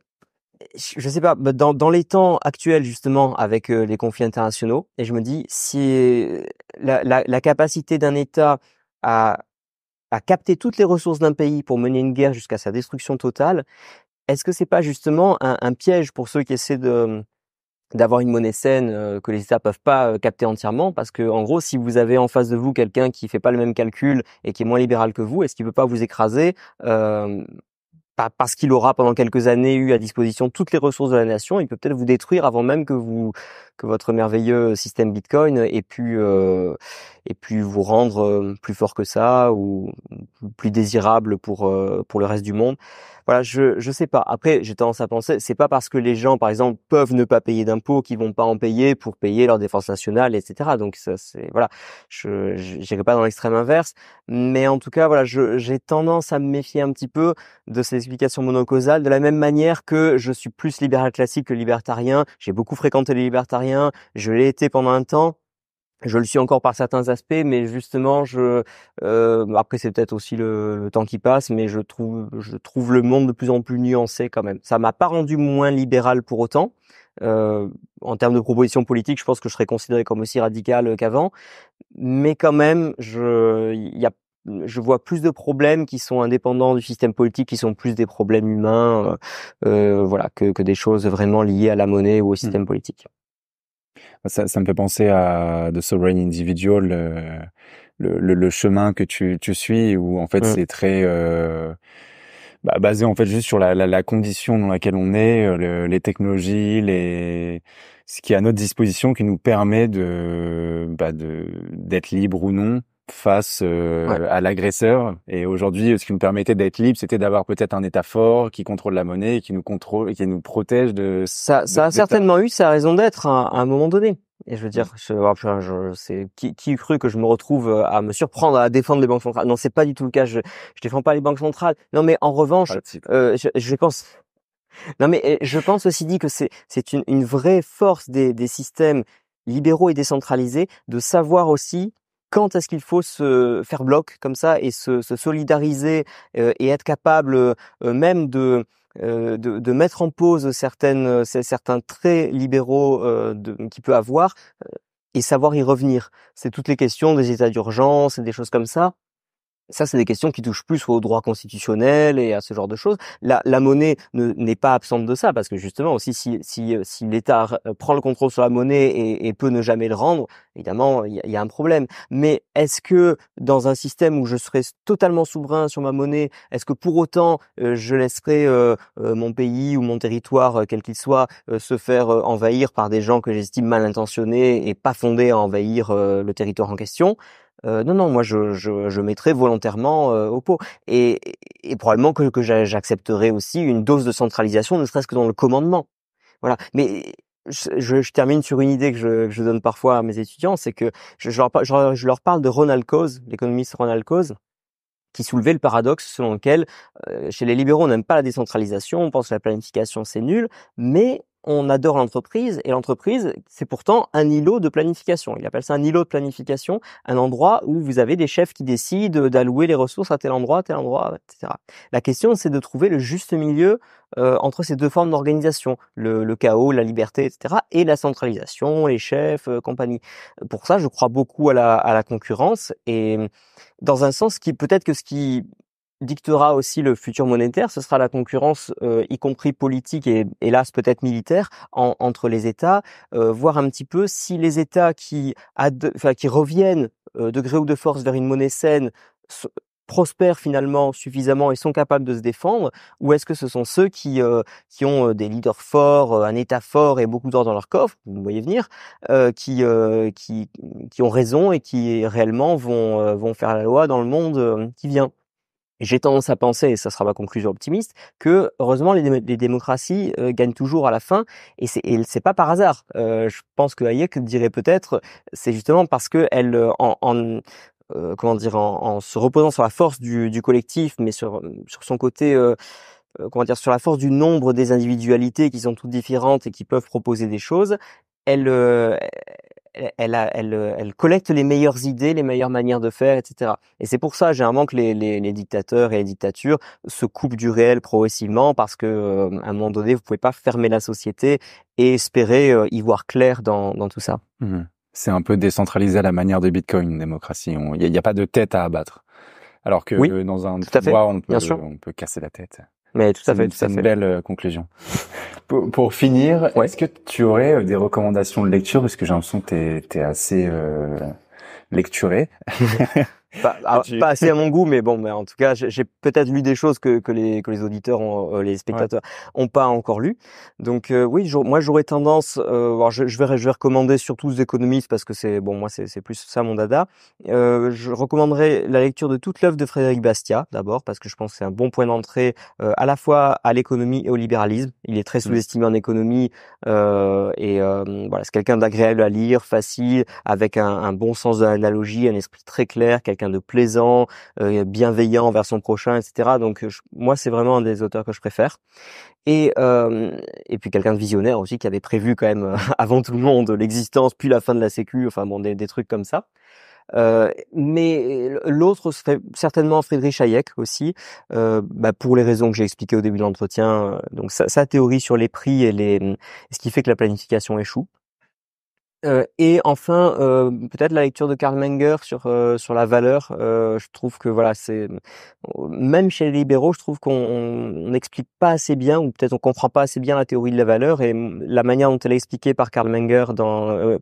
je sais pas, bah, dans, les temps actuels justement avec euh, les conflits internationaux, et je me dis si la, capacité d'un État à à capter toutes les ressources d'un pays pour mener une guerre jusqu'à sa destruction totale, est-ce que c'est pas justement un, piège pour ceux qui essaient de d'avoir une monnaie saine euh, que les États peuvent pas euh, capter entièrement parce que en gros si vous avez en face de vous quelqu'un qui fait pas le même calcul et qui est moins libéral que vous est-ce qu'il peut pas vous écraser euh, parce qu'il aura pendant quelques années eu à disposition toutes les ressources de la nation il peut peut-être vous détruire avant même que vous que votre merveilleux système Bitcoin ait pu et puis vous rendre euh, plus fort que ça ou plus désirable pour euh, pour le reste du monde. Voilà, je je sais pas. Après, j'ai tendance à penser, c'est pas parce que les gens, par exemple, peuvent ne pas payer d'impôts qu'ils vont pas en payer pour payer leur défense nationale, etc. Donc ça, c'est voilà, je j'irai pas dans l'extrême inverse, mais en tout cas, voilà, je j'ai tendance à me méfier un petit peu de ces explications monocausales, de la même manière que je suis plus libéral classique que libertarien. J'ai beaucoup fréquenté les libertariens, je l'ai été pendant un temps je le suis encore par certains aspects, mais justement, je euh, après c'est peut-être aussi le, temps qui passe, mais je trouve je trouve le monde de plus en plus nuancé quand même. Ça m'a pas rendu moins libéral pour autant. Euh, en termes de propositions politiques, je pense que je serais considéré comme aussi radical qu'avant, mais quand même, je je vois plus de problèmes qui sont indépendants du système politique, qui sont plus des problèmes humains, euh, voilà, que, des choses vraiment liées à la monnaie ou au mmh. système politique ça, ça, me fait penser à The Sovereign Individual, euh, le, le, le, chemin que tu, tu suis, où en fait mmh. c'est très euh, bah, basé en fait juste sur la, la, la condition dans laquelle on est, euh, les technologies, les ce qui est à notre disposition, qui nous permet de bah, de d'être libre ou non face euh, à l'agresseur. Et aujourd'hui, ce qui nous permettait d'être libre, c'était d'avoir peut-être un État fort qui contrôle la monnaie, et qui nous contrôle, et qui nous protège de. Ça, ça a certainement eu sa raison d'être à, un moment donné. Et je veux dire, je, oh, qui, qui cru que je me retrouve euh, à me surprendre à défendre les banques centrales Non, c'est pas du tout le cas. Je, je défends pas les banques centrales. Non, mais en revanche, euh, je, pense non, mais je pense aussi dit que c'est c'est une, une vraie force des, des systèmes libéraux et décentralisés de savoir aussi quand est-ce qu'il faut se faire bloc comme ça et se, solidariser euh, et être capable euh, même euh, de, de, mettre en pause certaines, certains traits libéraux de, qu'il peut avoir et savoir y revenir. C'est toutes les questions des états d'urgence et des choses comme ça ça, c'est des questions qui touchent plus aux droits constitutionnel et à ce genre de choses. La, la monnaie n'est pas absente de ça, parce que justement aussi, si, euh, l'État euh, prend le contrôle sur la monnaie et, peut ne jamais le rendre, évidemment, il y, a un problème. Mais est-ce que dans un système où je serais totalement souverain sur ma monnaie, est-ce que pour autant euh, je laisserais mon pays ou mon territoire, quel qu'il soit, se faire envahir par des gens que j'estime mal intentionnés et pas fondés à envahir le territoire en question euh, non, non, moi je, je, je mettrai volontairement euh, au pot. Et, et probablement que, que j'accepterai aussi une dose de centralisation, ne serait-ce que dans le commandement. Voilà. Mais je, je termine sur une idée que je, je donne parfois à mes étudiants, c'est que je, leur, je, leur, parle de Ronald Coase, l'économiste Ronald Coase, qui soulevait le paradoxe selon lequel euh, chez les libéraux on n'aime pas la décentralisation, on pense que la planification c'est nul, mais on adore l'entreprise et l'entreprise, c'est pourtant un îlot de planification. Il appelle ça un îlot de planification, un endroit où vous avez des chefs qui décident d'allouer les ressources à tel endroit, à tel endroit, etc. La question, c'est de trouver le juste milieu euh, entre ces deux formes d'organisation, le, chaos, la liberté, etc., et la centralisation, les chefs, euh, compagnie. Pour ça, je crois beaucoup à la, à la concurrence et dans un sens qui peut-être que ce qui dictera aussi le futur monétaire, ce sera la concurrence, euh, y compris politique et hélas peut-être militaire, en, entre les États, euh, voir un petit peu si les États qui, qui reviennent euh, de gré ou de force vers une monnaie saine prospèrent finalement suffisamment et sont capables de se défendre, ou est-ce que ce sont ceux qui, qui ont des leaders forts, un État fort et beaucoup d'or dans leur coffre, vous voyez venir, qui, qui, qui ont raison et qui réellement vont, vont faire la loi dans le monde qui vient j'ai tendance à penser, et ça sera ma conclusion optimiste, que heureusement les, démocraties euh, gagnent toujours à la fin, et c'est c'est pas par hasard. Euh, je pense que Hayek dirait peut-être, c'est justement parce que elle euh, en, euh, comment dire, en, en, se reposant sur la force du, du collectif, mais sur sur son côté comment dire, sur la force du nombre des individualités qui sont toutes différentes et qui peuvent proposer des choses, elle, euh, elle, collecte les meilleures idées, les meilleures manières de faire, etc. Et c'est pour ça, généralement, que les, dictateurs et les dictatures se coupent du réel progressivement parce que euh, à un moment donné, vous pouvez pas fermer la société et espérer euh, y voir clair dans, tout ça. Mmh c'est un peu décentralisé à la manière de Bitcoin, une démocratie. Il n'y a, pas de tête à abattre. Alors que dans un pouvoir, on peut, on peut casser la tête. Mais tout à fait, c'est une belle conclusion. Pour, finir, est-ce que tu aurais euh, des recommandations de lecture Parce que j'ai l'impression que tu es, assez euh, lecturé. Ah, ah, pas, assez à mon goût, mais bon, mais en tout cas, j'ai peut-être lu des choses que, que, les, que les auditeurs, ont, euh, les spectateurs ont pas encore lu. Donc euh, oui, moi j'aurais tendance, euh, je, je, vais, je vais recommander surtout aux économistes parce que c'est bon, moi c'est plus ça mon dada. je recommanderais la lecture de toute l'œuvre de Frédéric Bastiat d'abord parce que je pense que c'est un bon point d'entrée à la fois à l'économie et au libéralisme. Il est très mmh. sous-estimé en économie et voilà, c'est quelqu'un d'agréable à lire, facile, avec un, un bon sens de l'analogie, un esprit très clair, quelqu'un de plaisant, euh, bienveillant envers son prochain, etc. Donc euh, moi, c'est vraiment un des auteurs que je préfère. Euh, et, puis quelqu'un de visionnaire aussi qui avait prévu quand même avant tout le monde l'existence, puis la fin de la Sécu, enfin bon, des, trucs comme ça. mais l'autre serait certainement Friedrich Hayek aussi, euh, bah, pour les raisons que j'ai expliquées au début de l'entretien. Donc sa, sa, théorie sur les prix et les, ce qui fait que la planification échoue. Euh, et enfin, euh, peut-être la lecture de Karl Menger sur euh, sur la valeur. je trouve que voilà, c'est même chez les libéraux, je trouve qu'on n'explique pas assez bien, ou peut-être on comprend pas assez bien la théorie de la valeur et la manière dont elle est expliquée par Karl Menger dans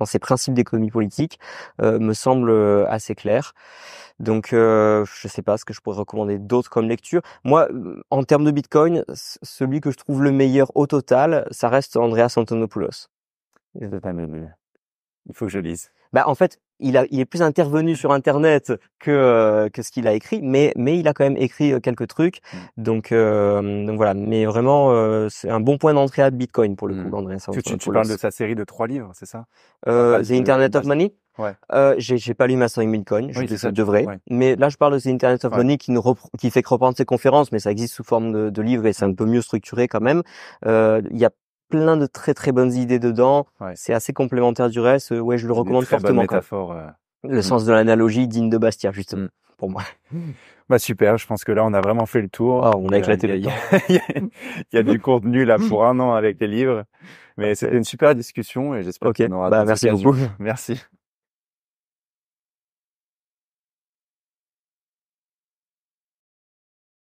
dans ses principes d'économie politique me semble assez claire. Donc, je je sais pas ce que je pourrais recommander d'autres comme lecture. Moi, en termes de Bitcoin, celui que je trouve le meilleur au total, ça reste Andreas Antonopoulos. Il faut que je lise. Bah, en fait, il, a, il est plus intervenu sur Internet que, euh, que ce qu'il a écrit, mais, mais il a quand même écrit euh, quelques trucs. Mmh. Donc, euh, donc voilà, mais vraiment, c'est un bon point d'entrée à Bitcoin pour le coup, mmh. Tu, parles de sa série de trois livres, c'est ça ah, bah, The Internet of bah, Money Ouais. Euh, j'ai pas lu ma Bitcoin, je devrais. Mais là, je parle de The Internet of Money qui, nous qui fait que reprendre ses conférences, mais ça existe sous forme de, de livre et c'est un peu mieux structuré quand même. Il y a plein de très très bonnes idées dedans. C'est assez complémentaire du reste. Euh, ouais, je le recommande fortement. Euh. Le mm. sens de l'analogie digne de Bastia, justement, mm. pour moi. Bah super, je pense que là on a vraiment fait le tour. Ah, on a euh, éclaté le Il y, a du contenu là pour un an avec les livres, mais c'était une super discussion et j'espère qu'on aura. Bah, merci beaucoup. Merci.